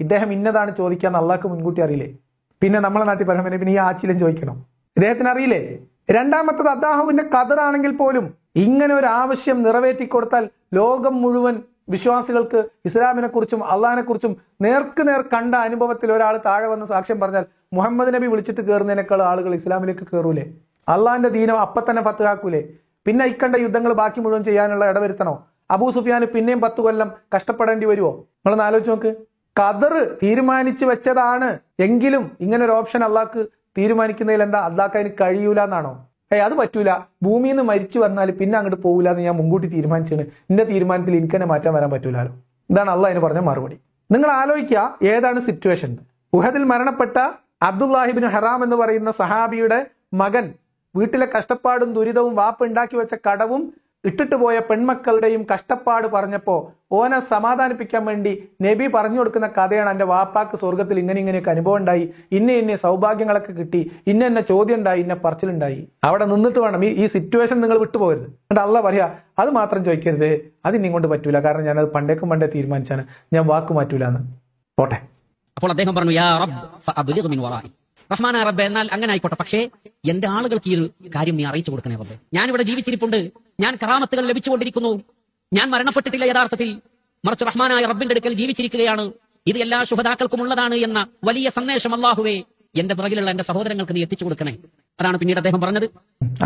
ഇദ്ദേഹം ഇന്നതാണ് ചോദിക്കാന്ന് അള്ളാഹ്ക്ക് മുൻകൂട്ടി അറിയില്ലേ പിന്നെ നമ്മളെ നാട്ടിൽ പറയുമ്പോൾ പിന്നെ ഈ ആച്ചിലും ചോദിക്കണം ഇദ്ദേഹത്തിന് അറിയില്ലേ രണ്ടാമത്തത് അദ്ദേഹത്തിന്റെ കതറാണെങ്കിൽ പോലും ഇങ്ങനെ ഒരു ആവശ്യം നിറവേറ്റി കൊടുത്താൽ ലോകം മുഴുവൻ വിശ്വാസികൾക്ക് ഇസ്ലാമിനെ കുറിച്ചും അള്ളാഹിനെ കുറിച്ചും നേർക്ക് നേർ കണ്ട അനുഭവത്തിൽ ഒരാൾ താഴെ വന്ന് സാക്ഷ്യം പറഞ്ഞാൽ മുഹമ്മദ് നബി വിളിച്ചിട്ട് കയറുന്നതിനേക്കാൾ ആളുകൾ ഇസ്ലാമിലേക്ക് കയറൂലേ അള്ളാഹിന്റെ ദീനം അപ്പം തന്നെ പത്തുകാക്കൂലേ പിന്നെ ഇക്കണ്ട യുദ്ധങ്ങൾ ബാക്കി മുഴുവൻ ചെയ്യാനുള്ള ഇടവരുത്തണോ അബൂ സുഫിയാന് പിന്നെയും പത്തു കൊല്ലം കഷ്ടപ്പെടേണ്ടി വരുമോ നിങ്ങളൊന്ന് ആലോചിച്ച് നോക്ക് ഖദർ തീരുമാനിച്ചു വെച്ചതാണ് എങ്കിലും ഇങ്ങനെ ഒരു ഓപ്ഷൻ അള്ളാക്ക് തീരുമാനിക്കുന്നതിൽ എന്താ അള്ളാക്ക് അതിന് കഴിയൂല എന്നാണോ ഏയ് അത് പറ്റൂല ഭൂമിയിൽ നിന്ന് മരിച്ചു വന്നാൽ പിന്നെ അങ്ങോട്ട് പോകില്ല എന്ന് ഞാൻ മുൻകൂട്ടി തീരുമാനിച്ചാണ് എന്റെ തീരുമാനത്തിൽ എനിക്ക് തന്നെ മാറ്റാൻ വരാൻ പറ്റൂലാലോ ഇതാണ് അള്ളാഹ് അതിന് പറഞ്ഞ മറുപടി നിങ്ങൾ ആലോചിക്കുക ഏതാണ് സിറ്റുവേഷൻ ഉഹദിൽ മരണപ്പെട്ട അബ്ദുല്ലാഹിബിൻ ഹറാം എന്ന് പറയുന്ന സഹാബിയുടെ മകൻ വീട്ടിലെ കഷ്ടപ്പാടും ദുരിതവും വാപ്പ് ഉണ്ടാക്കി വെച്ച കടവും ഇട്ടിട്ട് പോയ പെൺമക്കളുടെയും കഷ്ടപ്പാട് പറഞ്ഞപ്പോ ഓനെ സമാധാനിപ്പിക്കാൻ വേണ്ടി നബി പറഞ്ഞു കൊടുക്കുന്ന കഥയാണ് എൻ്റെ വാപ്പാക്ക് സ്വർഗത്തിൽ ഇങ്ങനെ ഇങ്ങനെയൊക്കെ അനുഭവം ഉണ്ടായി ഇന്ന ഇന്ന സൗഭാഗ്യങ്ങളൊക്കെ കിട്ടി ഇന്ന എന്നെ ചോദ്യം ഉണ്ടായി ഇന്ന പറച്ചിലുണ്ടായി അവിടെ നിന്നിട്ട് വേണം ഈ ഈ സിറ്റുവേഷൻ നിങ്ങൾ വിട്ടുപോകരുത് എന്നിട്ട് അല്ല പറയാ അത് മാത്രം ചോദിക്കരുത് ഇനിയും കൊണ്ട് പറ്റൂല കാരണം ഞാനത് പണ്ടേക്കും പണ്ടേ തീരുമാനിച്ചാണ് ഞാൻ വാക്ക് മാറ്റൂല എന്ന് പോട്ടെ
അപ്പോൾ അദ്ദേഹം പറഞ്ഞു യാ റഹ്മാൻ റബ്ബെ എന്നാൽ അങ്ങനെ ആയിക്കോട്ടെ പക്ഷേ എന്റെ ആളുകൾക്ക് ഈ ഒരു കാര്യം നീ അറിയിച്ചു കൊടുക്കണേ റബ്ബെ ഞാൻ ഇവിടെ ജീവിച്ചിരിപ്പുണ്ട് ഞാൻ കറാമത്തുകൾ ലഭിച്ചുകൊണ്ടിരിക്കുന്നു ഞാൻ മരണപ്പെട്ടിട്ടില്ല യഥാർത്ഥത്തിൽ മറിച്ച് റഹ്മാനായ റബ്ബിന്റെ അടുക്കൽ ജീവിച്ചിരിക്കുകയാണ് ഇത് എല്ലാ ശുഭദാക്കൾക്കും ഉള്ളതാണ് എന്ന വലിയ സന്ദേശം അള്ളാഹുവേ എന്റെ പിറകിലുള്ള എന്റെ സഹോദരങ്ങൾക്ക് നീ എത്തിച്ചു കൊടുക്കണേ അതാണ് പിന്നീട് അദ്ദേഹം പറഞ്ഞത്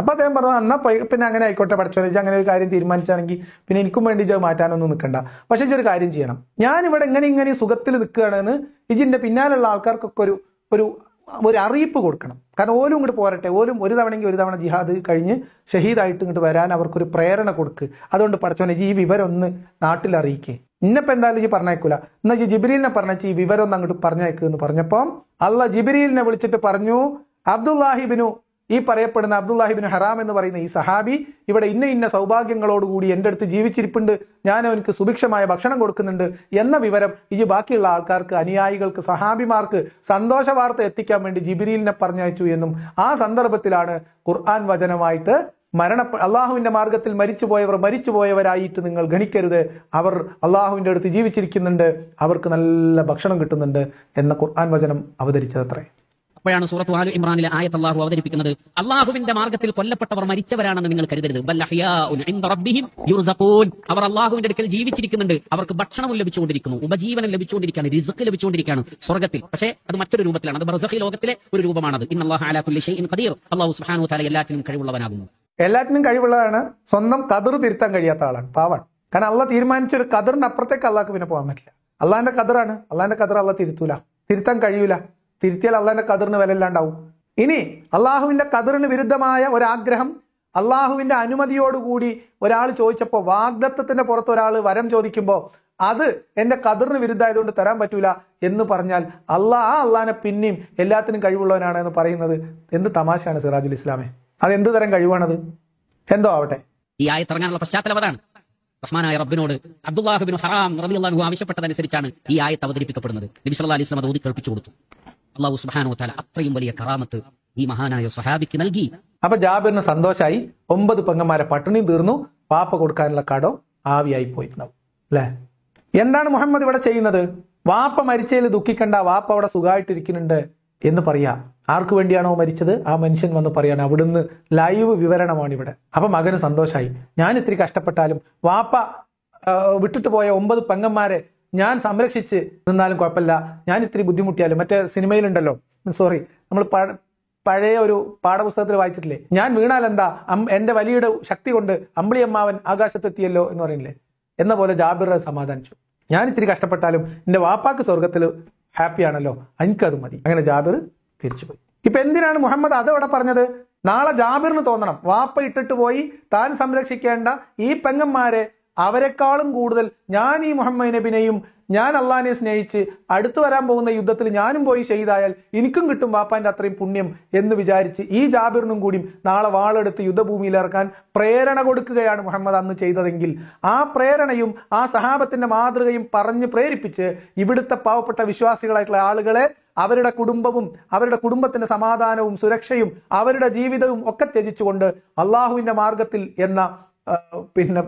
അപ്പൊ അദ്ദേഹം പറഞ്ഞു എന്നാ പിന്നെ അങ്ങനെ ആയിക്കോട്ടെ പഠിച്ചു അങ്ങനെ ഒരു കാര്യം തീരുമാനിച്ചാണെങ്കിൽ പിന്നെ എനിക്കും വേണ്ടി ഇത് മാറ്റാനൊന്നും നിൽക്കണ്ട പക്ഷെ ഇതൊരു കാര്യം ചെയ്യണം ഞാൻ ഇവിടെ ഇങ്ങനെ ഇങ്ങനെ സുഖത്തിൽ നിൽക്കുകയാണെന്ന് ഇജിന്റെ പിന്നാലുള്ള ആൾക്കാർക്കൊക്കെ ഒരു ഒരു ഒരു അറിയിപ്പ് കൊടുക്കണം കാരണം ഓലും ഇങ്ങോട്ട് പോരട്ടെ ഓലും ഒരു തവണയെങ്കിൽ ഒരു തവണ ജിഹാദ് കഴിഞ്ഞ് ഷഹീദായിട്ട് ഇങ്ങോട്ട് വരാൻ അവർക്കൊരു പ്രേരണ കൊടുക്ക് അതുകൊണ്ട് പഠിച്ചോനെ ഈ വിവരം ഒന്ന് നാട്ടിൽ അറിയിക്കേ ഇന്നിപ്പോൾ എന്തായാലും ജി പറഞ്ഞേക്കൂല എന്നാൽ ജി ജിബിരിലിനെ പറഞ്ഞേച്ച് ഈ വിവരം ഒന്ന് അങ്ങോട്ട് പറഞ്ഞേക്ക് എന്ന് പറഞ്ഞപ്പം അള്ള ജിബിരിലിനെ വിളിച്ചിട്ട് പറഞ്ഞു അബ്ദുല്ലാഹിബിനു ഈ പറയപ്പെടുന്ന അബ്ദുല്ലാഹിബിൻ ഹറാം എന്ന് പറയുന്ന ഈ സഹാബി ഇവിടെ ഇന്ന ഇന്ന സൗഭാഗ്യങ്ങളോടുകൂടി എൻ്റെ അടുത്ത് ജീവിച്ചിരിപ്പുണ്ട് ഞാൻ അവനക്ക് സുഭിക്ഷമായ ഭക്ഷണം കൊടുക്കുന്നുണ്ട് എന്ന വിവരം ഈ ബാക്കിയുള്ള ആൾക്കാർക്ക് അനുയായികൾക്ക് സഹാബിമാർക്ക് സന്തോഷ വാർത്ത എത്തിക്കാൻ വേണ്ടി ജിബിരിലിനെ പറഞ്ഞയച്ചു എന്നും ആ സന്ദർഭത്തിലാണ് ഖുർആൻ വചനമായിട്ട് മരണ അള്ളാഹുവിന്റെ മാർഗത്തിൽ മരിച്ചുപോയവർ മരിച്ചുപോയവരായിട്ട് നിങ്ങൾ ഗണിക്കരുത് അവർ അള്ളാഹുവിൻ്റെ അടുത്ത് ജീവിച്ചിരിക്കുന്നുണ്ട് അവർക്ക് നല്ല ഭക്ഷണം കിട്ടുന്നുണ്ട് എന്ന ഖുർആൻ വചനം അവതരിച്ചതത്രേ
അപ്പോഴാണ് സൂറത്ത് വാലു ഇമ്രാനിലെ ആയത്ത് അള്ളാഹു അവതരിപ്പിക്കുന്നത് അള്ളാഹുവിന്റെ മാർഗത്തിൽ കൊല്ലപ്പെട്ടവർ മരിച്ചവരാണെന്ന് നിങ്ങൾ കരുതരുത് അവർ അള്ളാഹുവിന്റെ അടുക്കൽ ജീവിച്ചിരിക്കുന്നുണ്ട് അവർക്ക് ഭക്ഷണവും ലഭിച്ചുകൊണ്ടിരിക്കുന്നു ഉപജീവനം ലഭിച്ചുകൊണ്ടിരിക്കുകയാണ് റിസക്ക് ലഭിച്ചുകൊണ്ടിരിക്കുകയാണ് സ്വർഗത്തിൽ പക്ഷേ അത് മറ്റൊരു രൂപത്തിലാണ് അത് ബർസഹി ലോകത്തിലെ ഒരു രൂപമാണത് ഇൻ അള്ളാഹു എല്ലാത്തിനും ഷെയ്ൻ ഖദീർ കഴിവുള്ളവനാകുന്നു
എല്ലാത്തിനും കഴിവുള്ളതാണ് സ്വന്തം കതിർ തിരുത്താൻ കഴിയാത്ത ആളാണ് പാവൺ കാരണം അള്ള തീരുമാനിച്ച ഒരു കതിറിന്റെ അപ്പുറത്തേക്ക് അള്ളാഹ് പിന്നെ പോകാൻ പറ്റില്ല അള്ളാഹിന്റെ കതിറാണ് അള്ളാഹിന്റെ കതിർ അള്ളാഹ് തിരുത്തൂല തിരുത്താൻ കഴിയൂല തിരുത്തിയാൽ അള്ളാഹിന്റെ കതിറിന് വിലയില്ലാണ്ടാവും ഇനി അള്ളാഹുവിന്റെ കതിറിന് വിരുദ്ധമായ ഒരാഗ്രഹം അള്ളാഹുവിന്റെ അനുമതിയോടുകൂടി ഒരാൾ ചോദിച്ചപ്പോൾ വാഗ്ദത്തത്തിന്റെ പുറത്ത് ഒരാൾ വരം ചോദിക്കുമ്പോൾ അത് എൻ്റെ കതിറിന് വിരുദ്ധമായതുകൊണ്ട് തരാൻ പറ്റൂല എന്ന് പറഞ്ഞാൽ അള്ളാഹ് ആ അള്ളാഹിനെ പിന്നെയും എല്ലാത്തിനും കഴിവുള്ളവനാണ് എന്ന് പറയുന്നത് എന്ത് തമാശയാണ് സിറാജുൽ ഇസ്ലാമെ അത് എന്ത് തരം കഴിവാണത് എന്തോ ആവട്ടെ
ഈ ആയത്ത് പശ്ചാത്തലം അതാണ് റഹ്മാനായ റബ്ബിനോട് അബ്ദുല്ലാഹുബിൻ ഹറാം റബിഅള്ളാഹു ആവശ്യപ്പെട്ടതനുസരിച്ചാണ് ഈ ആയത്ത് അവതരിപ്പിക്കപ്പെടുന്നത് നബി സല്ലാ അലിസ്ലം അത് ഓതി കേൾപ്പിച്ചു കൊടുത്തു
അള്ളാഹു സുബാനോ താല അത്രയും വലിയ കറാമത്ത് ഈ മഹാനായ സഹാബിക്ക് നൽകി അപ്പൊ ജാബിറിന് സന്തോഷമായി ഒമ്പത് പെങ്ങന്മാരെ പട്ടിണി തീർന്നു പാപ്പ കൊടുക്കാനുള്ള കടോ ആവിയായി പോയിട്ടുണ്ടാവും അല്ലെ എന്താണ് മുഹമ്മദ് ഇവിടെ ചെയ്യുന്നത് വാപ്പ മരിച്ചതിൽ ദുഃഖിക്കണ്ട വാപ്പ അവിടെ സുഖമായിട്ടിരിക്കുന്നുണ്ട് എന്ന് പറയാ ആർക്കു വേണ്ടിയാണോ മരിച്ചത് ആ മനുഷ്യൻ വന്ന് പറയാണ് അവിടുന്ന് ലൈവ് വിവരണമാണ് ഇവിടെ അപ്പൊ മകന് സന്തോഷമായി ഞാൻ ഇത്തിരി കഷ്ടപ്പെട്ടാലും വാപ്പ വിട്ടിട്ട് പോയ ഒമ്പത് പെങ്ങന്മാരെ ഞാൻ സംരക്ഷിച്ച് നിന്നാലും കുഴപ്പമില്ല ഞാൻ ഇത്തിരി ബുദ്ധിമുട്ടിയാലും മറ്റേ സിനിമയിലുണ്ടല്ലോ സോറി നമ്മൾ പഴയ ഒരു പാഠപുസ്തകത്തിൽ വായിച്ചിട്ടില്ലേ ഞാൻ വീണാൽ എന്താ എൻ്റെ വലിയുടെ ശക്തി കൊണ്ട് അമ്പിളിയമ്മാവൻ ആകാശത്തെത്തിയല്ലോ എന്ന് പറയുന്നില്ലേ എന്ന പോലെ ജാബിർ സമാധാനിച്ചു ഞാൻ ഇച്ചിരി കഷ്ടപ്പെട്ടാലും എൻ്റെ വാപ്പാക്ക് സ്വർഗത്തിൽ ഹാപ്പിയാണല്ലോ എനിക്കത് മതി അങ്ങനെ ജാബിർ തിരിച്ചുപോയി ഇപ്പൊ എന്തിനാണ് മുഹമ്മദ് അതവിടെ പറഞ്ഞത് നാളെ ജാബിറിന് തോന്നണം വാപ്പ ഇട്ടിട്ട് പോയി താൻ സംരക്ഷിക്കേണ്ട ഈ പെങ്ങന്മാരെ അവരെക്കാളും കൂടുതൽ ഞാൻ ഈ മുഹമ്മദ് നബിനെയും ഞാൻ അള്ളാഹിനെ സ്നേഹിച്ച് അടുത്തു വരാൻ പോകുന്ന യുദ്ധത്തിൽ ഞാനും പോയി ഷെയ്തായാൽ എനിക്കും കിട്ടും വാപ്പാൻ്റെ അത്രയും പുണ്യം എന്ന് വിചാരിച്ച് ഈ ജാബിറിനും കൂടിയും നാളെ വാളെടുത്ത് യുദ്ധഭൂമിയിൽ ഇറക്കാൻ പ്രേരണ കൊടുക്കുകയാണ് മുഹമ്മദ് അന്ന് ചെയ്തതെങ്കിൽ ആ പ്രേരണയും ആ സഹാബത്തിൻ്റെ മാതൃകയും പറഞ്ഞ് പ്രേരിപ്പിച്ച് ഇവിടുത്തെ പാവപ്പെട്ട വിശ്വാസികളായിട്ടുള്ള ആളുകളെ അവരുടെ കുടുംബവും അവരുടെ കുടുംബത്തിന്റെ സമാധാനവും സുരക്ഷയും അവരുടെ ജീവിതവും ഒക്കെ ത്യജിച്ചുകൊണ്ട് അള്ളാഹുവിൻ്റെ മാർഗത്തിൽ എന്ന പിന്നെ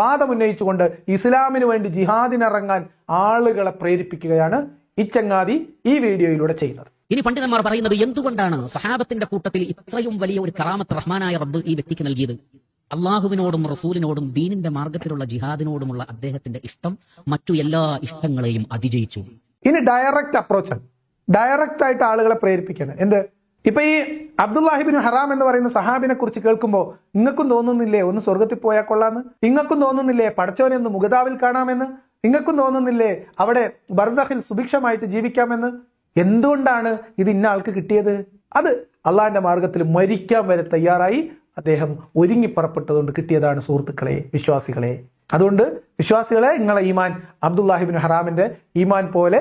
വാദമുന്നയിച്ചുകൊണ്ട് ഇസ്ലാമിന് വേണ്ടി ജിഹാദിനിറങ്ങാൻ ആളുകളെ പ്രേരിപ്പിക്കുകയാണ് ഇച്ചങ്ങാതി ഈ വീഡിയോയിലൂടെ ചെയ്യുന്നത്
ഇനി പണ്ഡിതന്മാർ പറയുന്നത് എന്തുകൊണ്ടാണ് സഹാബത്തിന്റെ കൂട്ടത്തിൽ ഇത്രയും വലിയ ഒരു കറാമത്ത് റഹ്മാനായ റബ്ബ് ഈ വ്യക്തിക്ക് നൽകിയത് അള്ളാഹുവിനോടും റസൂലിനോടും ദീനിന്റെ മാർഗത്തിലുള്ള ജിഹാദിനോടുമുള്ള അദ്ദേഹത്തിന്റെ ഇഷ്ടം മറ്റു എല്ലാ ഇഷ്ടങ്ങളെയും അതിജയിച്ചു
ഇനി ഡയറക്റ്റ് അപ്രോച്ച് ഡയറക്റ്റ് ആയിട്ട് ആളുകളെ പ്രേരിപ്പിക്കണം എന്ത് ഇപ്പൊ ഈ അബ്ദുല്ലാഹിബിൻ ഹറാം എന്ന് പറയുന്ന സഹാബിനെ കുറിച്ച് കേൾക്കുമ്പോൾ നിങ്ങൾക്കും തോന്നുന്നില്ലേ ഒന്ന് സ്വർഗത്തിൽ പോയാൽ കൊള്ളാന്ന് നിങ്ങൾക്കും തോന്നുന്നില്ലേ പടച്ചോനെ ഒന്ന് മുഖതാവിൽ കാണാമെന്ന് നിങ്ങൾക്കും തോന്നുന്നില്ലേ അവിടെ ബർസഹിൽ സുഭിക്ഷമായിട്ട് ജീവിക്കാമെന്ന് എന്തുകൊണ്ടാണ് ഇത് ഇന്ന ആൾക്ക് കിട്ടിയത് അത് അള്ളാഹിന്റെ മാർഗത്തിൽ മരിക്കാൻ വരെ തയ്യാറായി അദ്ദേഹം ഒരുങ്ങി പുറപ്പെട്ടതുകൊണ്ട് കിട്ടിയതാണ് സുഹൃത്തുക്കളെ വിശ്വാസികളെ അതുകൊണ്ട് വിശ്വാസികളെ നിങ്ങളെ ഈമാൻ അബ്ദുല്ലാഹിബിൻ ഹറാമിന്റെ ഈമാൻ പോലെ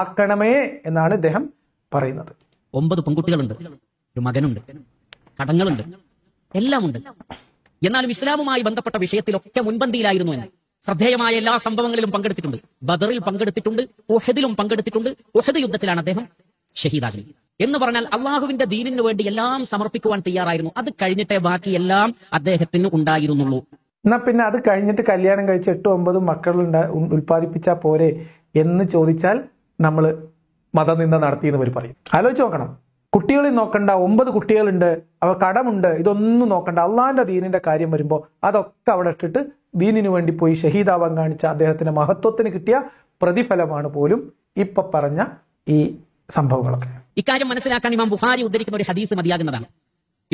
ആക്കണമേ എന്നാണ് ഇദ്ദേഹം പറയുന്നത് ഒമ്പത് പെൺകുട്ടികളുണ്ട് ഒരു മകനുണ്ട് കടങ്ങളുണ്ട്
എല്ലാമുണ്ട് എന്നാലും ഇസ്ലാമുമായി ബന്ധപ്പെട്ട വിഷയത്തിലൊക്കെ മുൻപന്തിയിലായിരുന്നു എന്ന് ശ്രദ്ധേയമായ എല്ലാ സംഭവങ്ങളിലും പങ്കെടുത്തിട്ടുണ്ട് ബദറിൽ പങ്കെടുത്തിട്ടുണ്ട് ഉഹദിലും പങ്കെടുത്തിട്ടുണ്ട് ഒഹദ് യുദ്ധത്തിലാണ് അദ്ദേഹം ഷഹീദാകുന്നത് എന്ന് പറഞ്ഞാൽ അള്ളാഹുവിന്റെ ദീനിനു വേണ്ടി എല്ലാം സമർപ്പിക്കുവാൻ തയ്യാറായിരുന്നു അത് കഴിഞ്ഞിട്ടേ ബാക്കി എല്ലാം അദ്ദേഹത്തിന് ഉണ്ടായിരുന്നുള്ളൂ
എന്നാ പിന്നെ അത് കഴിഞ്ഞിട്ട് കല്യാണം കഴിച്ച് എട്ടും ഒമ്പതും മക്കൾ ഉൽപ്പാദിപ്പിച്ചാൽ പോരെ എന്ന് ചോദിച്ചാൽ നമ്മൾ മതനിന്ദ നടത്തിയെന്ന് എന്ന് പറയും ആലോചിച്ച് നോക്കണം കുട്ടികളിൽ നോക്കണ്ട ഒമ്പത് കുട്ടികളുണ്ട് അവ കടമുണ്ട് ഇതൊന്നും നോക്കണ്ട അള്ളാഹിന്റെ ദീനിന്റെ കാര്യം വരുമ്പോൾ അതൊക്കെ അവിടെ ഇട്ടിട്ട് ദീനിനു വേണ്ടി പോയി ഷഹീദാവാൻ കാണിച്ച അദ്ദേഹത്തിന്റെ മഹത്വത്തിന് കിട്ടിയ പ്രതിഫലമാണ് പോലും ഇപ്പൊ പറഞ്ഞ ഈ സംഭവങ്ങളൊക്കെ
ഇക്കാര്യം മനസ്സിലാക്കാൻ ഇമാം ബുഹാരി ഉദ്ധരിക്കുന്ന ഒരു ഹദീസ് മതിയാകുന്നതാണ്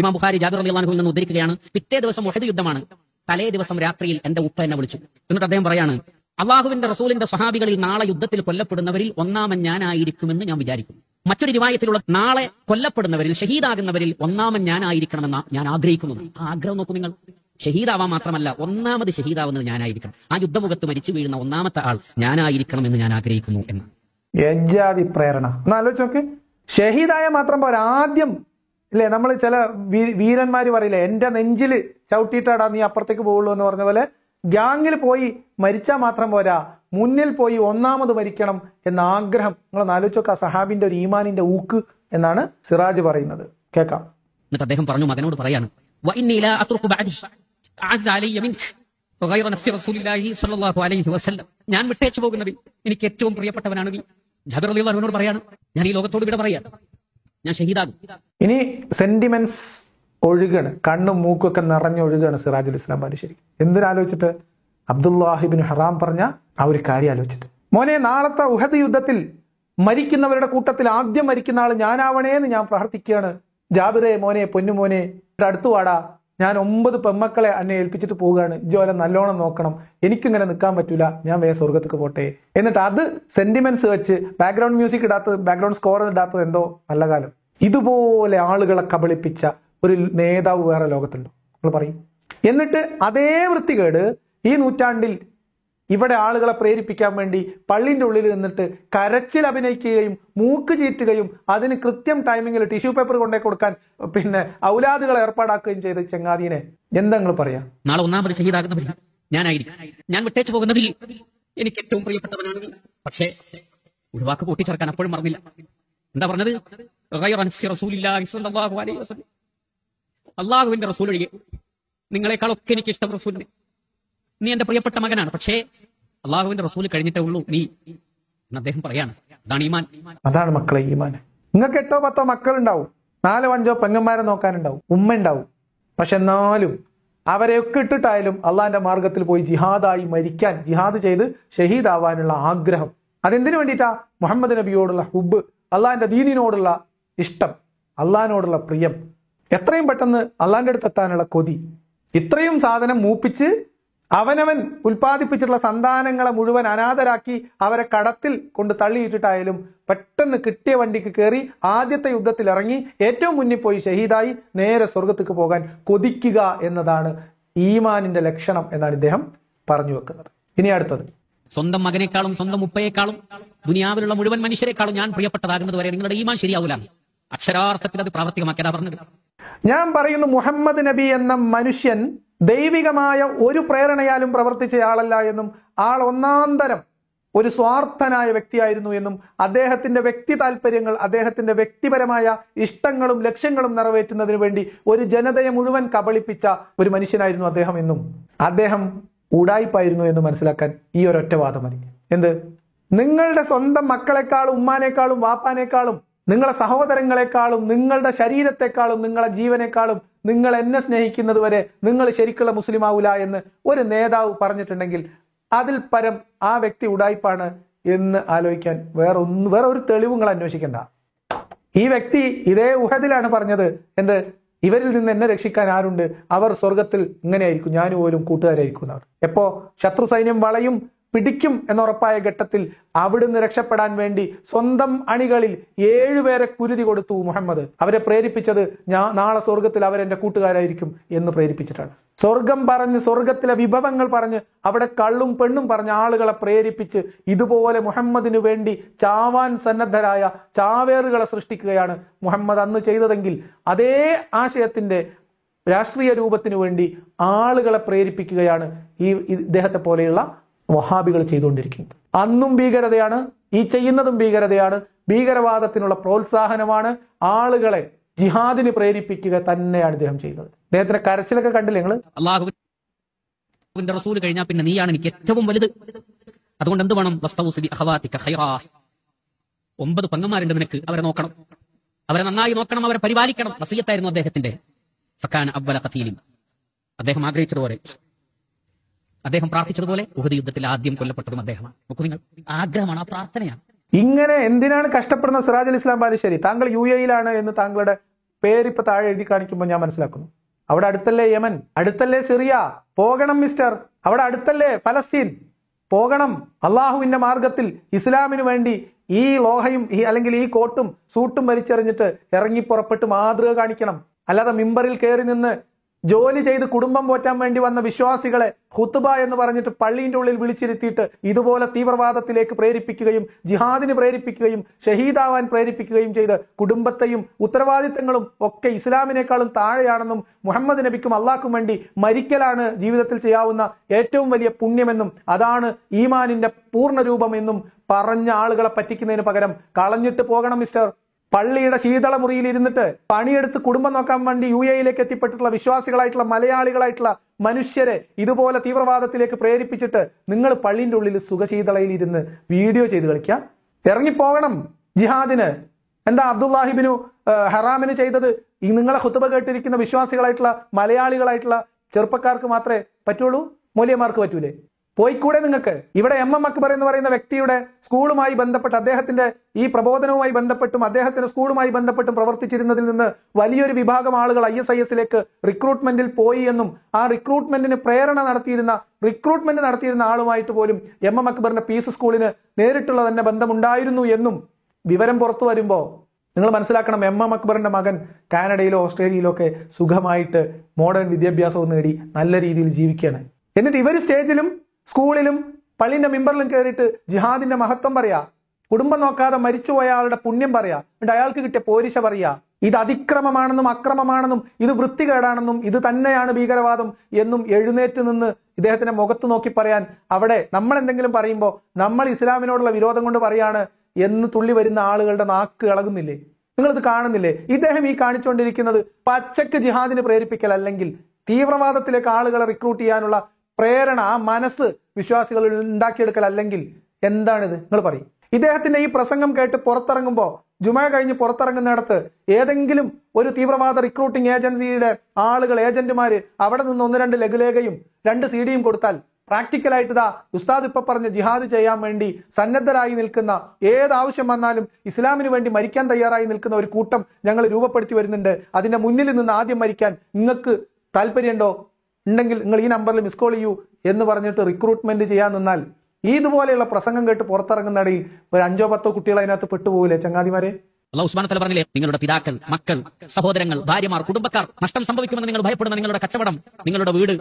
ഇമാം ബുഹാരി ജാബിർ അലി നിന്ന് ഉദ്ധരിക്കുകയാണ് പിറ്റേ ദിവസം ഒഹദ് യുദ്ധമാണ് തലേ ദിവസം രാത്രിയിൽ എന്റെ ഉപ്പ എന്നെ വിളിച്ചു എന്നിട്ട് അദ്ദേഹം പറയാണ് അള്ളാഹുവിന്റെ റസൂലിന്റെ സഹാബികളിൽ നാളെ യുദ്ധത്തിൽ കൊല്ലപ്പെടുന്നവരിൽ ഒന്നാമൻ ഞാനായിരിക്കുമെന്ന് ഞാൻ വിചാരിക്കുന്നു മറ്റൊരു രൂപായത്തിലുള്ള നാളെ കൊല്ലപ്പെടുന്നവരിൽ ഷഹീദാകുന്നവരിൽ ഒന്നാമൻ ഞാനായിരിക്കണമെന്ന് ഞാൻ ആഗ്രഹിക്കുന്നു ആഗ്രഹം നോക്കൂ നിങ്ങൾ ഷഹീദാവാൻ മാത്രമല്ല ഒന്നാമത് ഷഹീദാവുന്നത് ഞാനായിരിക്കണം ആ യുദ്ധമുഖത്ത് മരിച്ചു വീഴുന്ന ഒന്നാമത്തെ ആൾ ഞാനായിരിക്കണം എന്ന് ഞാൻ ആഗ്രഹിക്കുന്നു
എന്ന് പ്രേരണ എന്നാലോചിച്ചോക്കെ ഷഹീദായ മാത്രം പോരാ ആദ്യം ഇല്ലേ നമ്മൾ ചില വീരന്മാര് പറയില്ലേ എൻ്റെ നെഞ്ചില് ചവിട്ടിയിട്ടാടാ നീ അപ്പുറത്തേക്ക് പോകുള്ളൂ എന്ന് പറഞ്ഞ പോലെ ഗ്യാങ്ങിൽ പോയി മരിച്ചാൽ മാത്രം പോരാ മുന്നിൽ പോയി ഒന്നാമത് മരിക്കണം എന്ന ആഗ്രഹം നിങ്ങൾ ആലോചിച്ചൊക്കെ സഹാബിന്റെ ഒരു ഈമാനിന്റെ ഊക്ക് എന്നാണ് സിറാജ് പറയുന്നത് കേൾക്കാം എന്നിട്ട് അദ്ദേഹം പറഞ്ഞു മകനോട് പറയാണ്
ഞാൻ വിട്ടേച്ചു പോകുന്നത് എനിക്ക് ഏറ്റവും പ്രിയപ്പെട്ടവനാണ് നീ പറയാണ് ഞാൻ ഈ ലോകത്തോട് ഇവിടെ പറയാം ഞാൻ
ഇനി സെന്റിമെന്റ്സ് ഒഴുകാണ് കണ്ണും മൂക്കൊക്കെ ഒഴുകാണ് സിറാജുൽ ഇസ്ലാം ബാലുശ്ശേരി എന്തിനാലോചിച്ചിട്ട് അബ്ദുല്ലാഹിബിൻ ഹറാം പറഞ്ഞ ആ ഒരു കാര്യം ആലോചിച്ചിട്ട് മോനെ നാളത്തെ ഉഹദ് യുദ്ധത്തിൽ മരിക്കുന്നവരുടെ കൂട്ടത്തിൽ ആദ്യം മരിക്കുന്ന ആൾ എന്ന് ഞാൻ പ്രാർത്ഥിക്കുകയാണ് ജാബിറെ മോനെ പൊന്നുമോനെ അടുത്തു വാടാ ഞാൻ ഒമ്പത് പെമ്മക്കളെ എന്നെ ഏൽപ്പിച്ചിട്ട് പോവുകയാണ് ഇജോലെ നല്ലോണം നോക്കണം എനിക്കിങ്ങനെ നിൽക്കാൻ പറ്റൂല ഞാൻ വേ സ്വർഗത്തേക്ക് പോട്ടെ എന്നിട്ട് അത് സെന്റിമെന്റ്സ് വെച്ച് ബാക്ക്ഗ്രൗണ്ട് മ്യൂസിക് ഇടാത്തത് ബാക്ക്ഗ്രൗണ്ട് സ്കോർ ഇടാത്തത് എന്തോ നല്ല കാലം ഇതുപോലെ ആളുകളെ കബളിപ്പിച്ച ഒരു നേതാവ് വേറെ ലോകത്തുണ്ടോ നിങ്ങൾ പറയും എന്നിട്ട് അതേ വൃത്തികേട് ഈ നൂറ്റാണ്ടിൽ ഇവിടെ ആളുകളെ പ്രേരിപ്പിക്കാൻ വേണ്ടി പള്ളിൻ്റെ ഉള്ളിൽ നിന്നിട്ട് കരച്ചിൽ അഭിനയിക്കുകയും മൂക്ക് ചീറ്റുകയും അതിന് കൃത്യം ടൈമിങ്ങിൽ ടിഷ്യൂ പേപ്പർ കൊണ്ടേ കൊടുക്കാൻ പിന്നെ ഔലാദുകളെ ഏർപ്പാടാക്കുകയും ചെയ്ത ചെങ്ങാതിനെ എന്താ പറയാ
നാളെ ഒന്നാം പരീക്ഷ ഈടാകുന്ന ഞാനായിരിക്കും ഞാൻ വിട്ടേച്ചു പോകുന്നതിൽ എനിക്ക് ഏറ്റവും പ്രിയപ്പെട്ടവനാണ് പക്ഷേ ഒരു വാക്ക് കൂട്ടിച്ചേർക്കാൻ അപ്പോഴും മറന്നില്ല എന്താ പറഞ്ഞത് അള്ളാഹുവിന്റെ റസൂൽ ഒഴികെ നിങ്ങളെക്കാളൊക്കെ എനിക്ക് ഇഷ്ടം റസൂലിനെ നീ എന്റെ പ്രിയപ്പെട്ട മകനാണ് പക്ഷേ അള്ളാഹുവിന്റെ റസൂൽ കഴിഞ്ഞിട്ടേ ഉള്ളൂ നീ എന്ന് അദ്ദേഹം പറയാണ് അതാണ് ഈമാൻ
അതാണ് മക്കളെ ഈമാൻ നിങ്ങൾക്ക് എട്ടോ പത്തോ മക്കളുണ്ടാവും നാലോ അഞ്ചോ പെങ്ങന്മാരെ നോക്കാനുണ്ടാവും ഉമ്മ ഉണ്ടാവും പക്ഷെ എന്നാലും അവരെയൊക്കെ ഇട്ടിട്ടായാലും അള്ളാഹിന്റെ മാർഗത്തിൽ പോയി ജിഹാദായി മരിക്കാൻ ജിഹാദ് ചെയ്ത് ഷഹീദാവാനുള്ള ആഗ്രഹം അതെന്തിനു വേണ്ടിയിട്ടാ മുഹമ്മദ് നബിയോടുള്ള ഹുബ് അള്ളാഹിന്റെ ദീനിനോടുള്ള ഇഷ്ടം അള്ളാഹിനോടുള്ള പ്രിയം എത്രയും പെട്ടെന്ന് അള്ളാന്റെ അടുത്ത് എത്താനുള്ള കൊതി ഇത്രയും സാധനം മൂപ്പിച്ച് അവനവൻ ഉൽപ്പാദിപ്പിച്ചിട്ടുള്ള സന്താനങ്ങളെ മുഴുവൻ അനാഥരാക്കി അവരെ കടത്തിൽ കൊണ്ട് തള്ളിയിട്ടിട്ടായാലും പെട്ടെന്ന് കിട്ടിയ വണ്ടിക്ക് കയറി ആദ്യത്തെ യുദ്ധത്തിൽ ഇറങ്ങി ഏറ്റവും മുന്നിൽ പോയി ഷഹീദായി നേരെ സ്വർഗത്തേക്ക് പോകാൻ കൊതിക്കുക എന്നതാണ് ഈമാനിന്റെ ലക്ഷണം എന്നാണ് ഇദ്ദേഹം പറഞ്ഞു വെക്കുന്നത് ഇനി അടുത്തത്
സ്വന്തം മകനേക്കാളും സ്വന്തം ഉപ്പയേക്കാളും ദുനിയാവിലുള്ള മുഴുവൻ മനുഷ്യരെക്കാളും ഞാൻ പ്രിയപ്പെട്ടതാകുന്നത് വരെ നിങ്ങളുടെ ഈമാൻ ശരിയാവൂലാണ് അക്ഷരാർത്ഥത്തിൽ അത് പ്രാവർത്തികമാക്കിയതാ പറഞ്ഞത്
ഞാൻ പറയുന്നു മുഹമ്മദ് നബി എന്ന മനുഷ്യൻ ദൈവികമായ ഒരു പ്രേരണയാലും ആളല്ല എന്നും ആൾ ഒന്നാന്തരം ഒരു സ്വാർത്ഥനായ വ്യക്തിയായിരുന്നു എന്നും അദ്ദേഹത്തിന്റെ വ്യക്തി താല്പര്യങ്ങൾ അദ്ദേഹത്തിന്റെ വ്യക്തിപരമായ ഇഷ്ടങ്ങളും ലക്ഷ്യങ്ങളും നിറവേറ്റുന്നതിന് വേണ്ടി ഒരു ജനതയെ മുഴുവൻ കബളിപ്പിച്ച ഒരു മനുഷ്യനായിരുന്നു അദ്ദേഹം എന്നും അദ്ദേഹം ഉടായ്പായിരുന്നു എന്ന് മനസ്സിലാക്കാൻ ഈ ഒരൊറ്റ വാദം മതി എന്ത് നിങ്ങളുടെ സ്വന്തം മക്കളെക്കാളും ഉമ്മാനേക്കാളും വാപ്പാനേക്കാളും നിങ്ങളെ സഹോദരങ്ങളെക്കാളും നിങ്ങളുടെ ശരീരത്തെക്കാളും നിങ്ങളെ ജീവനേക്കാളും നിങ്ങൾ എന്നെ സ്നേഹിക്കുന്നത് വരെ നിങ്ങൾ ശരിക്കുള്ള മുസ്ലിം ആവൂല എന്ന് ഒരു നേതാവ് പറഞ്ഞിട്ടുണ്ടെങ്കിൽ അതിൽ പരം ആ വ്യക്തി ഉടായ്പാണ് എന്ന് ആലോചിക്കാൻ വേറെ ഒന്ന് വേറെ ഒരു തെളിവ് നിങ്ങൾ അന്വേഷിക്കണ്ട ഈ വ്യക്തി ഇതേ ഊഹത്തിലാണ് പറഞ്ഞത് എന്ത് ഇവരിൽ നിന്ന് എന്നെ രക്ഷിക്കാൻ ആരുണ്ട് അവർ സ്വർഗത്തിൽ ഇങ്ങനെയായിരിക്കും ഞാനും പോലും കൂട്ടുകാരായിരിക്കും എന്നവർ എപ്പോ ശത്രു സൈന്യം വളയും പിടിക്കും എന്നുറപ്പായ ഘട്ടത്തിൽ അവിടുന്ന് രക്ഷപ്പെടാൻ വേണ്ടി സ്വന്തം അണികളിൽ ഏഴുപേരെ കുരുതി കൊടുത്തു മുഹമ്മദ് അവരെ പ്രേരിപ്പിച്ചത് ഞാ നാളെ സ്വർഗത്തിൽ അവരെന്റെ കൂട്ടുകാരായിരിക്കും എന്ന് പ്രേരിപ്പിച്ചിട്ടാണ് സ്വർഗം പറഞ്ഞ് സ്വർഗത്തിലെ വിഭവങ്ങൾ പറഞ്ഞ് അവിടെ കള്ളും പെണ്ണും പറഞ്ഞ ആളുകളെ പ്രേരിപ്പിച്ച് ഇതുപോലെ മുഹമ്മദിനു വേണ്ടി ചാവാൻ സന്നദ്ധരായ ചാവേറുകളെ സൃഷ്ടിക്കുകയാണ് മുഹമ്മദ് അന്ന് ചെയ്തതെങ്കിൽ അതേ ആശയത്തിന്റെ രാഷ്ട്രീയ രൂപത്തിനു വേണ്ടി ആളുകളെ പ്രേരിപ്പിക്കുകയാണ് ഈ ഇദ്ദേഹത്തെ പോലെയുള്ള വഹാബികൾ ചെയ്തുകൊണ്ടിരിക്കുന്നത് അന്നും ഭീകരതയാണ് ഈ ചെയ്യുന്നതും ഭീകരതയാണ് ഭീകരവാദത്തിനുള്ള പ്രോത്സാഹനമാണ് ആളുകളെ ജിഹാദിന് പ്രേരിപ്പിക്കുക തന്നെയാണ് ഇദ്ദേഹം ചെയ്യുന്നത് അദ്ദേഹത്തിന്റെ കരച്ചിലൊക്കെ കണ്ടില്ലേ നിങ്ങൾ
റസൂൽ കഴിഞ്ഞാൽ പിന്നെ നീയാണ് എനിക്ക് ഏറ്റവും വലുത് അതുകൊണ്ട് എന്ത് വേണം ഒമ്പത് പങ്ങന്മാരുണ്ട് നിനക്ക് അവരെ നോക്കണം അവരെ നന്നായി നോക്കണം അവരെ പരിപാലിക്കണം വസീയത്തായിരുന്നു അദ്ദേഹത്തിന്റെ അദ്ദേഹം ആഗ്രഹിച്ചതുപോലെ അദ്ദേഹം പ്രാർത്ഥിച്ചതുപോലെ ഉഹദ് യുദ്ധത്തിൽ ആദ്യം കൊല്ലപ്പെട്ടതും അദ്ദേഹമാണ് നോക്കൂ നിങ്ങൾ
ആഗ്രഹമാണ് ആ പ്രാർത്ഥനയാണ് ഇങ്ങനെ എന്തിനാണ് കഷ്ടപ്പെടുന്ന സിറാജ് അൽ ഇസ്ലാം ബാലുശ്ശേരി താങ്കൾ യു എയിലാണ് എന്ന് താങ്കളുടെ പേര് ഇപ്പൊ താഴെ എഴുതി കാണിക്കുമ്പോൾ ഞാൻ മനസ്സിലാക്കുന്നു അവിടെ അടുത്തല്ലേ യമൻ അടുത്തല്ലേ സിറിയ പോകണം മിസ്റ്റർ അവിടെ അടുത്തല്ലേ ഫലസ്തീൻ പോകണം അള്ളാഹുവിന്റെ മാർഗത്തിൽ ഇസ്ലാമിന് വേണ്ടി ഈ ലോഹയും ഈ അല്ലെങ്കിൽ ഈ കോട്ടും സൂട്ടും വലിച്ചെറിഞ്ഞിട്ട് ഇറങ്ങി പുറപ്പെട്ട് മാതൃക കാണിക്കണം അല്ലാതെ മിമ്പറിൽ കയറി നിന്ന് ജോലി ചെയ്ത് കുടുംബം പോറ്റാൻ വേണ്ടി വന്ന വിശ്വാസികളെ ഹുത്തുബ എന്ന് പറഞ്ഞിട്ട് പള്ളിയുടെ ഉള്ളിൽ വിളിച്ചിരുത്തിയിട്ട് ഇതുപോലെ തീവ്രവാദത്തിലേക്ക് പ്രേരിപ്പിക്കുകയും ജിഹാദിന് പ്രേരിപ്പിക്കുകയും ഷഹീദാവാൻ പ്രേരിപ്പിക്കുകയും ചെയ്ത് കുടുംബത്തെയും ഉത്തരവാദിത്തങ്ങളും ഒക്കെ ഇസ്ലാമിനേക്കാളും താഴെയാണെന്നും മുഹമ്മദ് നബിക്കും അള്ളാഹ്ക്കും വേണ്ടി മരിക്കലാണ് ജീവിതത്തിൽ ചെയ്യാവുന്ന ഏറ്റവും വലിയ പുണ്യമെന്നും അതാണ് ഈമാനിന്റെ പൂർണ്ണരൂപമെന്നും പറഞ്ഞ ആളുകളെ പറ്റിക്കുന്നതിന് പകരം കളഞ്ഞിട്ട് പോകണം മിസ്റ്റർ പള്ളിയുടെ ശീതളമുറിയിൽ ഇരുന്നിട്ട് പണിയെടുത്ത് കുടുംബം നോക്കാൻ വേണ്ടി യു എയിലേക്ക് എത്തിപ്പെട്ടിട്ടുള്ള വിശ്വാസികളായിട്ടുള്ള മലയാളികളായിട്ടുള്ള മനുഷ്യരെ ഇതുപോലെ തീവ്രവാദത്തിലേക്ക് പ്രേരിപ്പിച്ചിട്ട് നിങ്ങൾ പള്ളിൻ്റെ ഉള്ളിൽ സുഖശീതളയിൽ ഇരുന്ന് വീഡിയോ ചെയ്ത് കളിക്കാം ഇറങ്ങിപ്പോകണം ജിഹാദിന് എന്താ അബ്ദുല്ലാഹിബിനു ഹറാമിന് ചെയ്തത് ഈ നിങ്ങളെ ഹുത്തുബ കേട്ടിരിക്കുന്ന വിശ്വാസികളായിട്ടുള്ള മലയാളികളായിട്ടുള്ള ചെറുപ്പക്കാർക്ക് മാത്രമേ പറ്റുള്ളൂ മൂല്യമാർക്ക് പറ്റൂലേ പോയിക്കൂടെ നിങ്ങൾക്ക് ഇവിടെ എം എം അക്ബർ എന്ന് പറയുന്ന വ്യക്തിയുടെ സ്കൂളുമായി ബന്ധപ്പെട്ട് അദ്ദേഹത്തിന്റെ ഈ പ്രബോധനവുമായി ബന്ധപ്പെട്ടും അദ്ദേഹത്തിന്റെ സ്കൂളുമായി ബന്ധപ്പെട്ടും പ്രവർത്തിച്ചിരുന്നതിൽ നിന്ന് വലിയൊരു വിഭാഗം ആളുകൾ ഐ എസ് ഐ എസിലേക്ക് റിക്രൂട്ട്മെന്റിൽ പോയി എന്നും ആ റിക്രൂട്ട്മെന്റിന് പ്രേരണ നടത്തിയിരുന്ന റിക്രൂട്ട്മെന്റ് നടത്തിയിരുന്ന ആളുമായിട്ട് പോലും എം എം അക്ബറിന്റെ പീസ് സ്കൂളിന് നേരിട്ടുള്ള തന്നെ ബന്ധമുണ്ടായിരുന്നു എന്നും വിവരം പുറത്തു വരുമ്പോൾ നിങ്ങൾ മനസ്സിലാക്കണം എം എം അക്ബറിന്റെ മകൻ കാനഡയിലോ ഓസ്ട്രേലിയയിലോ ഒക്കെ സുഖമായിട്ട് മോഡേൺ വിദ്യാഭ്യാസവും നേടി നല്ല രീതിയിൽ ജീവിക്കുകയാണ് എന്നിട്ട് ഇവർ സ്റ്റേജിലും സ്കൂളിലും പള്ളിന്റെ മെമ്പറിലും കയറിയിട്ട് ജിഹാദിന്റെ മഹത്വം പറയാ കുടുംബം നോക്കാതെ മരിച്ചുപോയ ആളുടെ പുണ്യം പറയാ എന്നിട്ട് അയാൾക്ക് കിട്ടിയ പോരിശ പറയാ ഇത് അതിക്രമമാണെന്നും അക്രമമാണെന്നും ഇത് വൃത്തികേടാണെന്നും ഇത് തന്നെയാണ് ഭീകരവാദം എന്നും എഴുന്നേറ്റ് നിന്ന് ഇദ്ദേഹത്തിന്റെ മുഖത്ത് നോക്കി പറയാൻ അവിടെ നമ്മൾ എന്തെങ്കിലും പറയുമ്പോൾ നമ്മൾ ഇസ്ലാമിനോടുള്ള വിരോധം കൊണ്ട് പറയാണ് എന്ന് തുള്ളി വരുന്ന ആളുകളുടെ നാക്ക് ഇളകുന്നില്ലേ നിങ്ങളിത് കാണുന്നില്ലേ ഇദ്ദേഹം ഈ കാണിച്ചുകൊണ്ടിരിക്കുന്നത് പച്ചക്ക് ജിഹാദിന് പ്രേരിപ്പിക്കൽ അല്ലെങ്കിൽ തീവ്രവാദത്തിലേക്ക് ആളുകളെ റിക്രൂട്ട് ചെയ്യാനുള്ള പ്രേരണ ആ മനസ്സ് വിശ്വാസികൾ ഉണ്ടാക്കിയെടുക്കൽ അല്ലെങ്കിൽ എന്താണിത് നിങ്ങൾ പറയും ഇദ്ദേഹത്തിന്റെ ഈ പ്രസംഗം കേട്ട് പുറത്തിറങ്ങുമ്പോൾ ജുമ കഴിഞ്ഞ് പുറത്തിറങ്ങുന്നിടത്ത് ഏതെങ്കിലും ഒരു തീവ്രവാദ റിക്രൂട്ടിംഗ് ഏജൻസിയുടെ ആളുകൾ ഏജന്റുമാർ അവിടെ നിന്ന് ഒന്ന് രണ്ട് ലഘുലേഖയും രണ്ട് സി ഡിയും കൊടുത്താൽ പ്രാക്ടിക്കലായിട്ട് ഇതാ ഉസ്താദ് ഇപ്പൊ പറഞ്ഞ ജിഹാദ് ചെയ്യാൻ വേണ്ടി സന്നദ്ധരായി നിൽക്കുന്ന ഏതാവശ്യം വന്നാലും ഇസ്ലാമിന് വേണ്ടി മരിക്കാൻ തയ്യാറായി നിൽക്കുന്ന ഒരു കൂട്ടം ഞങ്ങൾ രൂപപ്പെടുത്തി വരുന്നുണ്ട് അതിന്റെ മുന്നിൽ നിന്ന് ആദ്യം മരിക്കാൻ നിങ്ങൾക്ക് താല്പര്യമുണ്ടോ ഉണ്ടെങ്കിൽ നിങ്ങൾ ഈ നമ്പറിൽ മിസ് കോൾ ചെയ്യൂ എന്ന് പറഞ്ഞിട്ട് റിക്രൂട്ട്മെന്റ് ചെയ്യാൻ നിന്നാൽ ഇതുപോലെയുള്ള പ്രസംഗം കേട്ട് പുറത്തിറങ്ങുന്ന ഒരു അഞ്ചോ പത്തോ കുട്ടികൾ അതിനകത്ത് പെട്ടുപോകില്ലേ ചങ്ങാതിമാരെ
പറഞ്ഞില്ലേ നിങ്ങളുടെ പിതാക്കൾ മക്കൾ സഹോദരങ്ങൾ ഭാര്യമാർ കുടുംബക്കാർ നഷ്ടം സംഭവിക്കുമെന്ന് നിങ്ങൾ ഭയപ്പെടുന്ന നിങ്ങളുടെ കച്ചവടം നിങ്ങളുടെ വീട്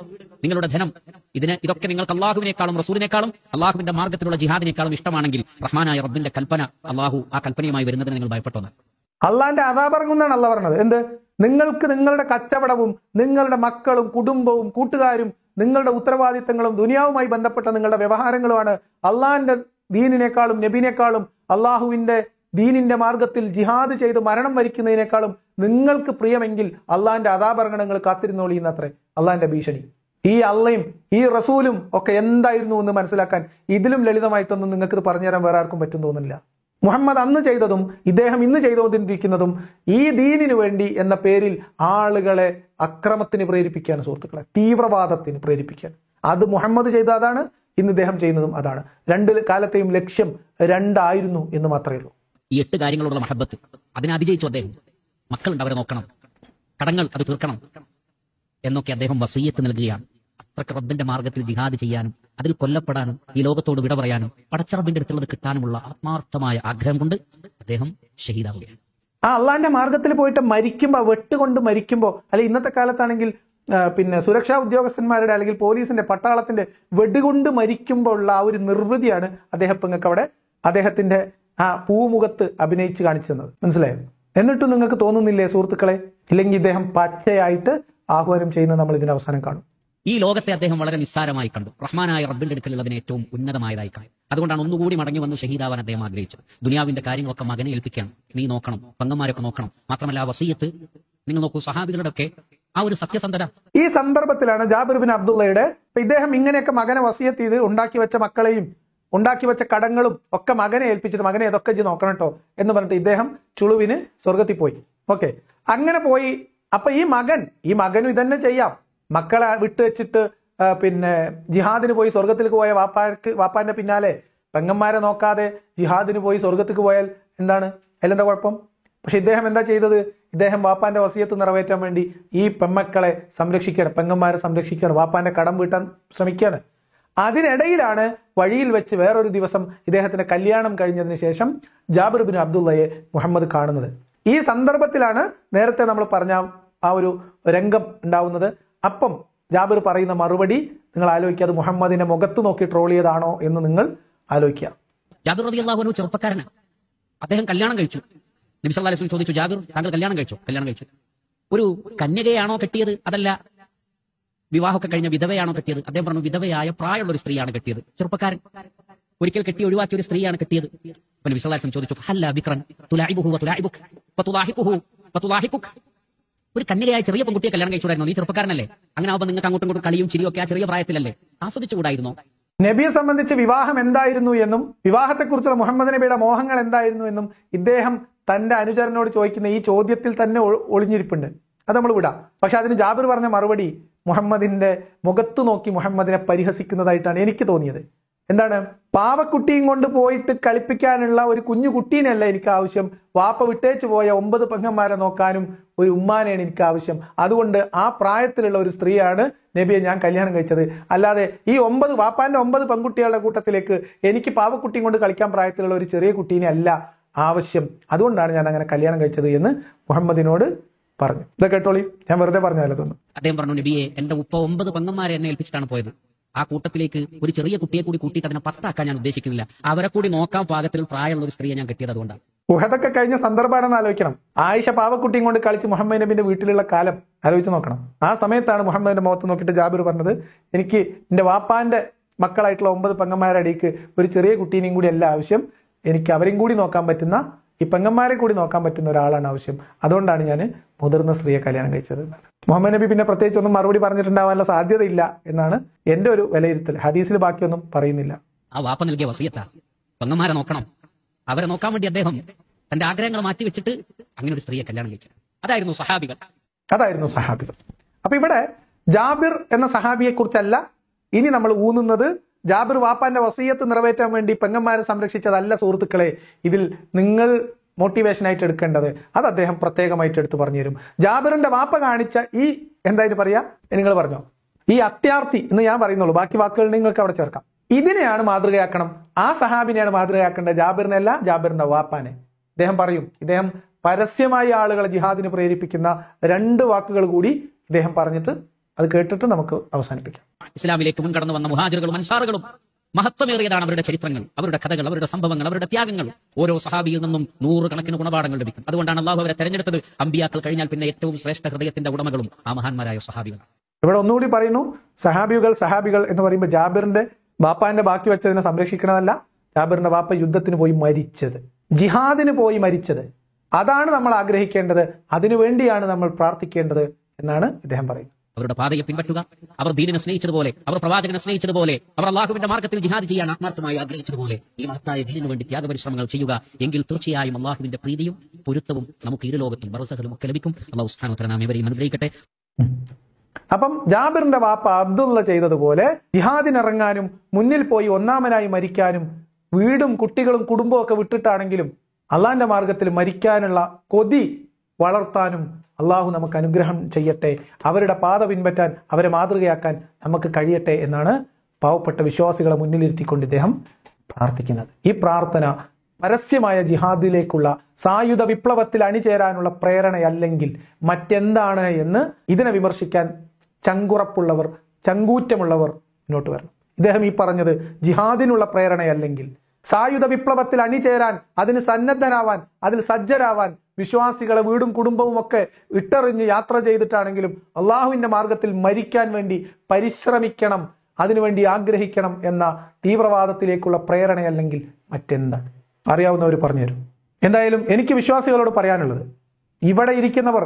നിങ്ങളുടെ ധനം ഇതിന് ഇതൊക്കെ നിങ്ങൾക്ക് അള്ളാഹുവിനേക്കാളും റസൂലിനേക്കാളും അള്ളാഹുവിന്റെ മാർഗത്തിലുള്ള ജിഹാദിനേക്കാളും ഇഷ്ടമാണെങ്കിൽ റഹ്മാനായ റബ്ബിന്റെ കൽപ്പന അള്ളാഹു ആ കൽപ്പനയുമായി വരുന്നതിന് നിങ്ങൾ ഭയപ്പെട്ടോന്ന്
അള്ളാന്റെ അതാപറങ്ങുന്നാണ് അല്ല പറഞ്ഞത് എന്ത് നിങ്ങൾക്ക് നിങ്ങളുടെ കച്ചവടവും നിങ്ങളുടെ മക്കളും കുടുംബവും കൂട്ടുകാരും നിങ്ങളുടെ ഉത്തരവാദിത്തങ്ങളും ദുനിയാവുമായി ബന്ധപ്പെട്ട നിങ്ങളുടെ വ്യവഹാരങ്ങളുമാണ് അള്ളാഹിന്റെ ദീനിനേക്കാളും നബിനേക്കാളും അള്ളാഹുവിന്റെ ദീനിന്റെ മാർഗത്തിൽ ജിഹാദ് ചെയ്ത് മരണം വരിക്കുന്നതിനേക്കാളും നിങ്ങൾക്ക് പ്രിയമെങ്കിൽ അള്ളാഹിന്റെ അതാഭരണങ്ങൾ കാത്തിരുന്നോളിയുന്നത്രേ അള്ളാഹിന്റെ ഭീഷണി ഈ അള്ളയും ഈ റസൂലും ഒക്കെ എന്തായിരുന്നു എന്ന് മനസ്സിലാക്കാൻ ഇതിലും ലളിതമായിട്ടൊന്നും നിങ്ങൾക്ക് പറഞ്ഞുതരാൻ വേറെ ആർക്കും പറ്റും തോന്നുന്നില്ല മുഹമ്മദ് അന്ന് ചെയ്തതും ഇദ്ദേഹം ഇന്ന് ചെയ്തുകൊണ്ടിരിക്കുന്നതും ഈ ദീനിനു വേണ്ടി എന്ന പേരിൽ ആളുകളെ അക്രമത്തിന് പ്രേരിപ്പിക്കുകയാണ് സുഹൃത്തുക്കളെ തീവ്രവാദത്തിന് പ്രേരിപ്പിക്കാൻ അത് മുഹമ്മദ് ചെയ്ത അതാണ് ഇന്ന് ഇദ്ദേഹം ചെയ്യുന്നതും അതാണ് രണ്ട് കാലത്തെയും ലക്ഷ്യം രണ്ടായിരുന്നു എന്ന് മാത്രമേ ഉള്ളൂ
ഈ എട്ട് കാര്യങ്ങളുള്ള മഹബത്ത് അതിനെ അതിജയിച്ചു അദ്ദേഹം മക്കളുണ്ട് അവരെ നോക്കണം കടങ്ങൾ അത് തീർക്കണം എന്നൊക്കെ അദ്ദേഹം വസീയത്ത് നൽകുകയാണ് അത്രക്ക് റബ്ബിന്റെ മാർഗത്തിൽ ജിഹാദ് ചെയ്യാനും അതിൽ കൊല്ലപ്പെടാനും ഈ ലോകത്തോട് വിട പറയാനും പടച്ചറബിന്റെ അടുത്തുള്ളത് കിട്ടാനുമുള്ള ആത്മാർത്ഥമായ ആഗ്രഹം കൊണ്ട് അദ്ദേഹം ഷഹീദാവുകയാണ്
ആ അള്ളാന്റെ മാർഗത്തിൽ പോയിട്ട് മരിക്കുമ്പോ വെട്ടുകൊണ്ട് മരിക്കുമ്പോ അല്ലെ ഇന്നത്തെ കാലത്താണെങ്കിൽ പിന്നെ സുരക്ഷാ ഉദ്യോഗസ്ഥന്മാരുടെ അല്ലെങ്കിൽ പോലീസിന്റെ പട്ടാളത്തിന്റെ വെടുകൊണ്ട് മരിക്കുമ്പോൾ ഉള്ള ആ ഒരു നിർവൃതിയാണ് അദ്ദേഹം അവിടെ അദ്ദേഹത്തിന്റെ ആ പൂമുഖത്ത് അഭിനയിച്ച് കാണിച്ചു തന്നത് മനസ്സിലായോ എന്നിട്ടും നിങ്ങൾക്ക് തോന്നുന്നില്ലേ സുഹൃത്തുക്കളെ ഇല്ലെങ്കിൽ ഇദ്ദേഹം പച്ചയായിട്ട് ആഹ്വാനം ചെയ്യുന്നത് നമ്മൾ ഇതിന് അവസാനം കാണും
ഈ ലോകത്തെ അദ്ദേഹം വളരെ നിസ്സാരമായി കണ്ടു റഹ്മാനായ റബ്ബിന്റെ അടുക്കലുള്ളതിന് ഏറ്റവും ഉന്നതമായതായി കണ്ടു അതുകൊണ്ടാണ് ഒന്നുകൂടി മടങ്ങി വന്ന് ഷഹീദാവാൻ അദ്ദേഹം ആഗ്രഹിച്ചത് ദുനിയാവിന്റെ കാര്യങ്ങളൊക്കെ മകനെ ഏൽപ്പിക്കണം നീ നോക്കണം പങ്കന്മാരൊക്കെ നോക്കണം മാത്രമല്ല ആ വസീയത്ത് നിങ്ങൾ നോക്കൂ സഹാബികളുടെ ഒക്കെ ആ ഒരു സത്യസന്ധത
ഈ സന്ദർഭത്തിലാണ് ജാബിർബിൻ അബ്ദുള്ളയുടെ ഇദ്ദേഹം ഇങ്ങനെയൊക്കെ മകനെ വസീയത്ത് ചെയ്ത് ഉണ്ടാക്കി വെച്ച മക്കളെയും ഉണ്ടാക്കി വെച്ച കടങ്ങളും ഒക്കെ മകനെ ഏൽപ്പിച്ചിട്ട് മകനെ ഇതൊക്കെ ചെയ്ത് നോക്കണം കേട്ടോ എന്ന് പറഞ്ഞിട്ട് ഇദ്ദേഹം ചുളുവിന് സ്വർഗത്തിൽ പോയി ഓക്കെ അങ്ങനെ പോയി അപ്പൊ ഈ മകൻ ഈ മകനും ഇതന്നെ ചെയ്യാം മക്കളെ വിട്ടു വെച്ചിട്ട് പിന്നെ ജിഹാദിന് പോയി സ്വർഗത്തിലേക്ക് പോയ വാപ്പാർക്ക് വാപ്പാന്റെ പിന്നാലെ പെങ്ങന്മാരെ നോക്കാതെ ജിഹാദിന് പോയി സ്വർഗത്തേക്ക് പോയാൽ എന്താണ് അതിലെന്താ കുഴപ്പം പക്ഷെ ഇദ്ദേഹം എന്താ ചെയ്തത് ഇദ്ദേഹം വാപ്പാന്റെ വസീയത്ത് നിറവേറ്റാൻ വേണ്ടി ഈ പെമ്മക്കളെ സംരക്ഷിക്കുകയാണ് പെങ്ങന്മാരെ സംരക്ഷിക്കുകയാണ് വാപ്പാന്റെ കടം വീട്ടാൻ ശ്രമിക്കുകയാണ് അതിനിടയിലാണ് വഴിയിൽ വെച്ച് വേറൊരു ദിവസം ഇദ്ദേഹത്തിന്റെ കല്യാണം കഴിഞ്ഞതിന് ശേഷം ജാബിർ ബിൻ അബ്ദുള്ളയെ മുഹമ്മദ് കാണുന്നത് ഈ സന്ദർഭത്തിലാണ് നേരത്തെ നമ്മൾ പറഞ്ഞ ആ ഒരു രംഗം ഉണ്ടാവുന്നത് അപ്പം ജാബിർ പറയുന്ന മറുപടി നിങ്ങൾ ആലോചിക്കുക അത് മുഹമ്മദിന്റെ മുഖത്ത് നോക്കി ട്രോൾ ചെയ്താണോ എന്ന് നിങ്ങൾ ആലോചിക്കുക
ജാബിർ റതി അള്ളാഹു അദ്ദേഹം കല്യാണം കഴിച്ചു നബി സല്ലാ അലൈഹി ചോദിച്ചു ജാബിർ താങ്കൾ കല്യാണം കഴിച്ചു കല്യാണം കഴിച്ചു ഒരു കന്യകയാണോ കെട്ടിയത് അതല്ല വിവാഹമൊക്കെ കഴിഞ്ഞ വിധവയാണോ കെട്ടിയത് അദ്ദേഹം പറഞ്ഞു വിധവയായ പ്രായമുള്ള ഒരു സ്ത്രീയാണ് കെട്ടിയത് ചെറുപ്പക്കാരൻ ഒരിക്കൽ കെട്ടി ഒഴിവാക്കിയ ഒരു സ്ത്രീയാണ് കെട്ടിയത് നബി സല്ലാ അലൈഹി ചോദിച്ചു ഹല്ല ബിക്രൻ തുലായിബുഹു തുലായിബുഖ് തുലാഹിക്കുഹു തുലാഹിക്കുഖ് ഒരു കന്യകയായ ചെറിയ പെൺകുട്ടിയെ കല്യാണം കഴിച്ചുണ്ടായിരുന്നു നീ ചെറുപ്പക്കാരനല്ലേ അങ്ങനെ ആവുമ്പോൾ നിങ്ങൾക്ക് അങ്ങോട്ടും ഇങ്ങോട്ടും കളിയും ചിരിയൊക്കെ ആ ചെറിയ പ്രായത്തിലല്ലേ ആസ്വദിച്ചുകൂടായിരുന്നോ
നബിയെ സംബന്ധിച്ച് വിവാഹം എന്തായിരുന്നു എന്നും വിവാഹത്തെക്കുറിച്ചുള്ള മുഹമ്മദ് നബിയുടെ മോഹങ്ങൾ എന്തായിരുന്നു എന്നും ഇദ്ദേഹം തന്റെ അനുചരനോട് ചോദിക്കുന്ന ഈ ചോദ്യത്തിൽ തന്നെ ഒളിഞ്ഞിരിപ്പുണ്ട് അത് നമ്മൾ വിടാം പക്ഷെ അതിന് ജാബിർ പറഞ്ഞ മറുപടി മുഹമ്മദിന്റെ മുഖത്തു നോക്കി മുഹമ്മദിനെ പരിഹസിക്കുന്നതായിട്ടാണ് എനിക്ക് തോന്നിയത് എന്താണ് പാവക്കുട്ടിയും കൊണ്ട് പോയിട്ട് കളിപ്പിക്കാനുള്ള ഒരു കുഞ്ഞു കുട്ടീനല്ല എനിക്ക് ആവശ്യം വാപ്പ വിട്ടേച്ച് പോയ ഒമ്പത് പെങ്ങന്മാരെ നോക്കാനും ഒരു ഉമ്മാനെയാണ് എനിക്ക് ആവശ്യം അതുകൊണ്ട് ആ പ്രായത്തിലുള്ള ഒരു സ്ത്രീയാണ് നബിയെ ഞാൻ കല്യാണം കഴിച്ചത് അല്ലാതെ ഈ ഒമ്പത് വാപ്പാന്റെ ഒമ്പത് പെൺകുട്ടികളുടെ കൂട്ടത്തിലേക്ക് എനിക്ക് പാവക്കുട്ടിയും കൊണ്ട് കളിക്കാൻ പ്രായത്തിലുള്ള ഒരു ചെറിയ കുട്ടീനെ അല്ല ആവശ്യം അതുകൊണ്ടാണ് ഞാൻ അങ്ങനെ കല്യാണം കഴിച്ചത് എന്ന് മുഹമ്മദിനോട് പറഞ്ഞു ഇതൊക്കെ കേട്ടോളി ഞാൻ വെറുതെ പറഞ്ഞതല്ല
അദ്ദേഹം പറഞ്ഞു നബിയെ എന്റെ ഉപ്പ ഒമ്പത് പെങ്ങന്മാരെ എന്നെ ഏൽപ്പിച്ചിട്ടാണ് പോയത് ആ കൂട്ടത്തിലേക്ക് ഒരു ചെറിയ കുട്ടിയെ കൂടി കൂട്ടിയിട്ട് അതിനെ പത്താക്കാൻ ഞാൻ ഉദ്ദേശിക്കുന്നില്ല അവരെ കൂടി നോക്കാൻ പാകത്തിൽ പ്രായമുള്ള ഒരു സ്ത്രീയെ ഞാൻ കിട്ടിയത് അതുകൊണ്ടാണ്
കഴിഞ്ഞ സന്ദർഭമാണെന്ന് ആലോചിക്കണം ആയിഷ പാവക്കുട്ടിയും കൊണ്ട് കളിച്ച് മുഹമ്മദ് നബിന്റെ വീട്ടിലുള്ള കാലം ആലോചിച്ച് നോക്കണം ആ സമയത്താണ് മുഹമ്മദിന്റെ മുഖത്ത് നോക്കിയിട്ട് ജാബിർ പറഞ്ഞത് എനിക്ക് എന്റെ വാപ്പാന്റെ മക്കളായിട്ടുള്ള ഒമ്പത് പെങ്ങന്മാരുടെ അടിക്ക് ഒരു ചെറിയ കുട്ടീനെയും കൂടി അല്ല ആവശ്യം എനിക്ക് അവരെയും കൂടി നോക്കാൻ പറ്റുന്ന ഈ പെങ്ങന്മാരെ കൂടി നോക്കാൻ പറ്റുന്ന ഒരാളാണ് ആവശ്യം അതുകൊണ്ടാണ് ഞാൻ മുതിർന്ന സ്ത്രീയെ കല്യാണം കഴിച്ചത് മുഹമ്മദ് നബി പിന്നെ പ്രത്യേകിച്ച് ഒന്നും മറുപടി പറഞ്ഞിട്ടുണ്ടാവാനുള്ള സാധ്യതയില്ല എന്നാണ് എൻ്റെ ഒരു വിലയിരുത്തൽ ഹദീസിൽ ബാക്കിയൊന്നും പറയുന്നില്ല
ആ വാപ്പ നൽകിയ വസീയത്ത പെങ്ങന്മാരെ നോക്കണം അവരെ നോക്കാൻ വേണ്ടി അദ്ദേഹം തന്റെ ആഗ്രഹങ്ങൾ മാറ്റി വെച്ചിട്ട് അങ്ങനെ ഒരു സ്ത്രീയെ കല്യാണം കഴിക്കും അതായിരുന്നു സഹാബികൾ
അതായിരുന്നു സഹാബികൾ അപ്പൊ ഇവിടെ ജാബിർ എന്ന സഹാബിയെ കുറിച്ചല്ല ഇനി നമ്മൾ ഊന്നുന്നത് ജാബിർ വാപ്പാന്റെ വസീയത്ത് നിറവേറ്റാൻ വേണ്ടി പെങ്ങന്മാരെ സംരക്ഷിച്ചതല്ല സുഹൃത്തുക്കളെ ഇതിൽ നിങ്ങൾ മോട്ടിവേഷനായിട്ട് എടുക്കേണ്ടത് അത് അദ്ദേഹം പ്രത്യേകമായിട്ട് എടുത്തു പറഞ്ഞു തരും ജാബിറിന്റെ വാപ്പ കാണിച്ച ഈ എന്തായിട്ട് പറയാ നിങ്ങൾ പറഞ്ഞോ ഈ അത്യാർത്ഥി എന്ന് ഞാൻ പറയുന്നുള്ളൂ ബാക്കി വാക്കുകൾ നിങ്ങൾക്ക് അവിടെ ചേർക്കാം ഇതിനെയാണ് മാതൃകയാക്കണം ആ സഹാബിനെയാണ് മാതൃകയാക്കേണ്ടത് ജാബിറിനല്ല ജാബിറിന്റെ വാപ്പാനെ ഇദ്ദേഹം പറയും ഇദ്ദേഹം പരസ്യമായി ആളുകളെ ജിഹാദിന് പ്രേരിപ്പിക്കുന്ന രണ്ട് വാക്കുകൾ കൂടി ഇദ്ദേഹം പറഞ്ഞിട്ട് അത് കേട്ടിട്ട് നമുക്ക് അവസാനിപ്പിക്കാം
ഇസ്ലാമിലേക്ക് മുൻകടന്നു വന്ന മുഹാജിറുകളും അൻസാറുകളും മഹത്വമേറിയതാണ് അവരുടെ ചരിത്രങ്ങൾ അവരുടെ കഥകൾ അവരുടെ സംഭവങ്ങൾ അവരുടെ ത്യാഗങ്ങൾ ഓരോ സഹാബിയിൽ നിന്നും നൂറുകണക്കിന് ഗുണപാഠങ്ങൾ ലഭിക്കും അതുകൊണ്ടാണ് അള്ളാഹു അവരെ തെരഞ്ഞെടുത്തത് അമ്പിയാക്കൾ കഴിഞ്ഞാൽ പിന്നെ ഏറ്റവും ശ്രേഷ്ഠ ഹൃദയത്തിന്റെ ഉടമകളും ആ മഹാന്മാരായ സഹാബികളാണ്
ഇവിടെ ഒന്നുകൂടി പറയുന്നു സഹാബികൾ സഹാബികൾ എന്ന് പറയുമ്പോൾ ജാബിറിന്റെ ബാപ്പാന്റെ ബാക്കി വെച്ചതിനെ സംരക്ഷിക്കണമല്ല ജാബിറിന്റെ ബാപ്പ യുദ്ധത്തിന് പോയി മരിച്ചത് ജിഹാദിന് പോയി മരിച്ചത് അതാണ് നമ്മൾ ആഗ്രഹിക്കേണ്ടത് അതിനുവേണ്ടിയാണ് നമ്മൾ പ്രാർത്ഥിക്കേണ്ടത് എന്നാണ് ഇദ്ദേഹം പറയുന്നത്
അവരുടെ പാതയെ പിൻപറ്റുക അവർ ദീനിനെ സ്നേഹിച്ചതുപോലെ അവർ പ്രവാചകനെ സ്നേഹിച്ചതുപോലെ അവർ അള്ളാഹുവിന്റെ മാർഗത്തിൽ ജിഹാദ് ചെയ്യാൻ ആത്മാർത്ഥമായി ആഗ്രഹിച്ചതുപോലെ ഈ മഹത്തായ ദീനിനു വേണ്ടി ത്യാഗപരിശ്രമങ്ങൾ ചെയ്യുക എങ്കിൽ തീർച്ചയായും അള്ളാഹുവിന്റെ പ്രീതിയും പൊരുത്തവും നമുക്ക് ഇരുലോകത്തും ബർസഹലും ഒക്കെ ലഭിക്കും അള്ളാഹു സ്ഥാനോത്തര നാം ഇവരെയും അനുഗ്രഹിക്കട്ടെ
അപ്പം ജാബിറിന്റെ വാപ്പ അബ്ദുള്ള ചെയ്തതുപോലെ ജിഹാദിനിറങ്ങാനും മുന്നിൽ പോയി ഒന്നാമനായി മരിക്കാനും വീടും കുട്ടികളും കുടുംബവും ഒക്കെ വിട്ടിട്ടാണെങ്കിലും അള്ളാന്റെ മാർഗത്തിൽ മരിക്കാനുള്ള കൊതി വളർത്താനും അള്ളാഹു നമുക്ക് അനുഗ്രഹം ചെയ്യട്ടെ അവരുടെ പാത പിൻപറ്റാൻ അവരെ മാതൃകയാക്കാൻ നമുക്ക് കഴിയട്ടെ എന്നാണ് പാവപ്പെട്ട വിശ്വാസികളെ മുന്നിലിരുത്തിക്കൊണ്ട് ഇദ്ദേഹം പ്രാർത്ഥിക്കുന്നത് ഈ പ്രാർത്ഥന പരസ്യമായ ജിഹാദിലേക്കുള്ള സായുധ വിപ്ലവത്തിൽ അണിചേരാനുള്ള പ്രേരണയല്ലെങ്കിൽ മറ്റെന്താണ് എന്ന് ഇതിനെ വിമർശിക്കാൻ ചങ്കുറപ്പുള്ളവർ ചങ്കൂറ്റമുള്ളവർ മുന്നോട്ട് വരണം ഇദ്ദേഹം ഈ പറഞ്ഞത് ജിഹാദിനുള്ള പ്രേരണയല്ലെങ്കിൽ സായുധ വിപ്ലവത്തിൽ അണിചേരാൻ അതിന് സന്നദ്ധരാവാൻ അതിൽ സജ്ജരാവാൻ വിശ്വാസികളെ വീടും കുടുംബവും ഒക്കെ ഇട്ടറിഞ്ഞ് യാത്ര ചെയ്തിട്ടാണെങ്കിലും അള്ളാഹുവിൻ്റെ മാർഗത്തിൽ മരിക്കാൻ വേണ്ടി പരിശ്രമിക്കണം അതിനുവേണ്ടി ആഗ്രഹിക്കണം എന്ന തീവ്രവാദത്തിലേക്കുള്ള പ്രേരണയല്ലെങ്കിൽ മറ്റെന്താണ് അറിയാവുന്നവർ പറഞ്ഞുതരും എന്തായാലും എനിക്ക് വിശ്വാസികളോട് പറയാനുള്ളത് ഇവിടെ ഇരിക്കുന്നവർ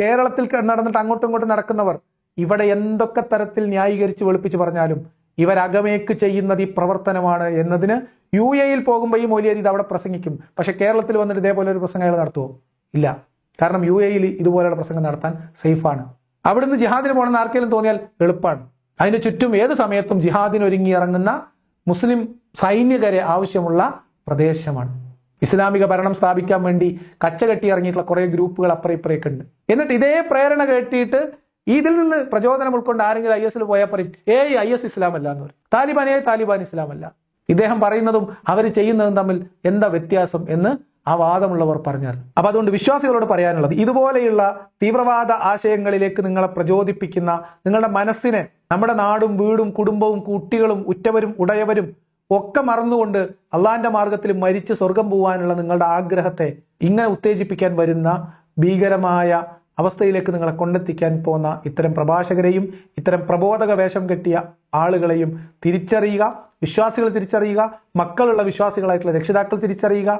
കേരളത്തിൽ നടന്നിട്ട് അങ്ങോട്ടും ഇങ്ങോട്ടും നടക്കുന്നവർ ഇവിടെ എന്തൊക്കെ തരത്തിൽ ന്യായീകരിച്ച് വെളുപ്പിച്ച് പറഞ്ഞാലും ഇവരകമേക്ക് ചെയ്യുന്നത് ഈ പ്രവർത്തനമാണ് എന്നതിന് യു എയിൽ പോകുമ്പോൾ ഈ മൊലിയരി അവിടെ പ്രസംഗിക്കും പക്ഷെ കേരളത്തിൽ വന്നിട്ട് ഇതേപോലെ ഒരു പ്രസംഗങ്ങൾ നടത്തുമോ ഇല്ല കാരണം യു എയിൽ ഇതുപോലെയുള്ള പ്രസംഗം നടത്താൻ സേഫാണ് അവിടുന്ന് ജിഹാദിന് പോകണമെന്ന് ആർക്കെങ്കിലും തോന്നിയാൽ എളുപ്പമാണ് അതിന് ചുറ്റും ഏത് സമയത്തും ജിഹാദിന് ഒരുങ്ങിയിറങ്ങുന്ന മുസ്ലിം സൈനികരെ ആവശ്യമുള്ള പ്രദേശമാണ് ഇസ്ലാമിക ഭരണം സ്ഥാപിക്കാൻ വേണ്ടി കച്ചകെട്ടി ഇറങ്ങിയിട്ടുള്ള കുറേ ഗ്രൂപ്പുകൾ അപ്പറ ഇപ്പുറയൊക്കെ ഉണ്ട് എന്നിട്ട് ഇതേ പ്രേരണ കേട്ടിട്ട് ഇതിൽ നിന്ന് പ്രചോദനം ഉൾക്കൊണ്ട് ആരെങ്കിലും ഐ എസിൽ പോയാൽ പറയും ഏയ് ഐ എസ് ഇസ്ലാം അല്ല എന്ന് പറയും താലിബാനേ താലിബാൻ ഇസ്ലാം അല്ല ഇദ്ദേഹം പറയുന്നതും അവർ ചെയ്യുന്നതും തമ്മിൽ എന്താ വ്യത്യാസം എന്ന് ആ വാദമുള്ളവർ പറഞ്ഞാൽ അപ്പൊ അതുകൊണ്ട് വിശ്വാസികളോട് പറയാനുള്ളത് ഇതുപോലെയുള്ള തീവ്രവാദ ആശയങ്ങളിലേക്ക് നിങ്ങളെ പ്രചോദിപ്പിക്കുന്ന നിങ്ങളുടെ മനസ്സിനെ നമ്മുടെ നാടും വീടും കുടുംബവും കുട്ടികളും ഉറ്റവരും ഉടയവരും ഒക്കെ മറന്നുകൊണ്ട് അള്ളാന്റെ മാർഗത്തിൽ മരിച്ച് സ്വർഗം പോവാനുള്ള നിങ്ങളുടെ ആഗ്രഹത്തെ ഇങ്ങനെ ഉത്തേജിപ്പിക്കാൻ വരുന്ന ഭീകരമായ അവസ്ഥയിലേക്ക് നിങ്ങളെ കൊണ്ടെത്തിക്കാൻ പോകുന്ന ഇത്തരം പ്രഭാഷകരെയും ഇത്തരം പ്രബോധക വേഷം കെട്ടിയ ആളുകളെയും തിരിച്ചറിയുക വിശ്വാസികൾ തിരിച്ചറിയുക മക്കളുള്ള വിശ്വാസികളായിട്ടുള്ള രക്ഷിതാക്കൾ തിരിച്ചറിയുക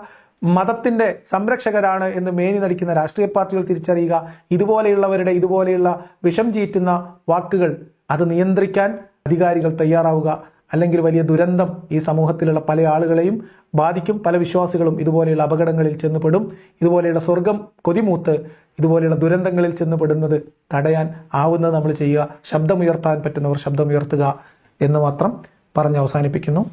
മതത്തിന്റെ സംരക്ഷകരാണ് എന്ന് മേനി നടിക്കുന്ന രാഷ്ട്രീയ പാർട്ടികൾ തിരിച്ചറിയുക ഇതുപോലെയുള്ളവരുടെ ഇതുപോലെയുള്ള വിഷം ചീറ്റുന്ന വാക്കുകൾ അത് നിയന്ത്രിക്കാൻ അധികാരികൾ തയ്യാറാവുക അല്ലെങ്കിൽ വലിയ ദുരന്തം ഈ സമൂഹത്തിലുള്ള പല ആളുകളെയും ബാധിക്കും പല വിശ്വാസികളും ഇതുപോലെയുള്ള അപകടങ്ങളിൽ ചെന്നുപെടും ഇതുപോലെയുള്ള സ്വർഗം കൊതിമൂത്ത് ഇതുപോലെയുള്ള ദുരന്തങ്ങളിൽ ചെന്നുപെടുന്നത് തടയാൻ ആവുന്നത് നമ്മൾ ചെയ്യുക ശബ്ദമുയർത്താൻ പറ്റുന്നവർ ശബ്ദമുയർത്തുക എന്ന് മാത്രം പറഞ്ഞ് അവസാനിപ്പിക്കുന്നു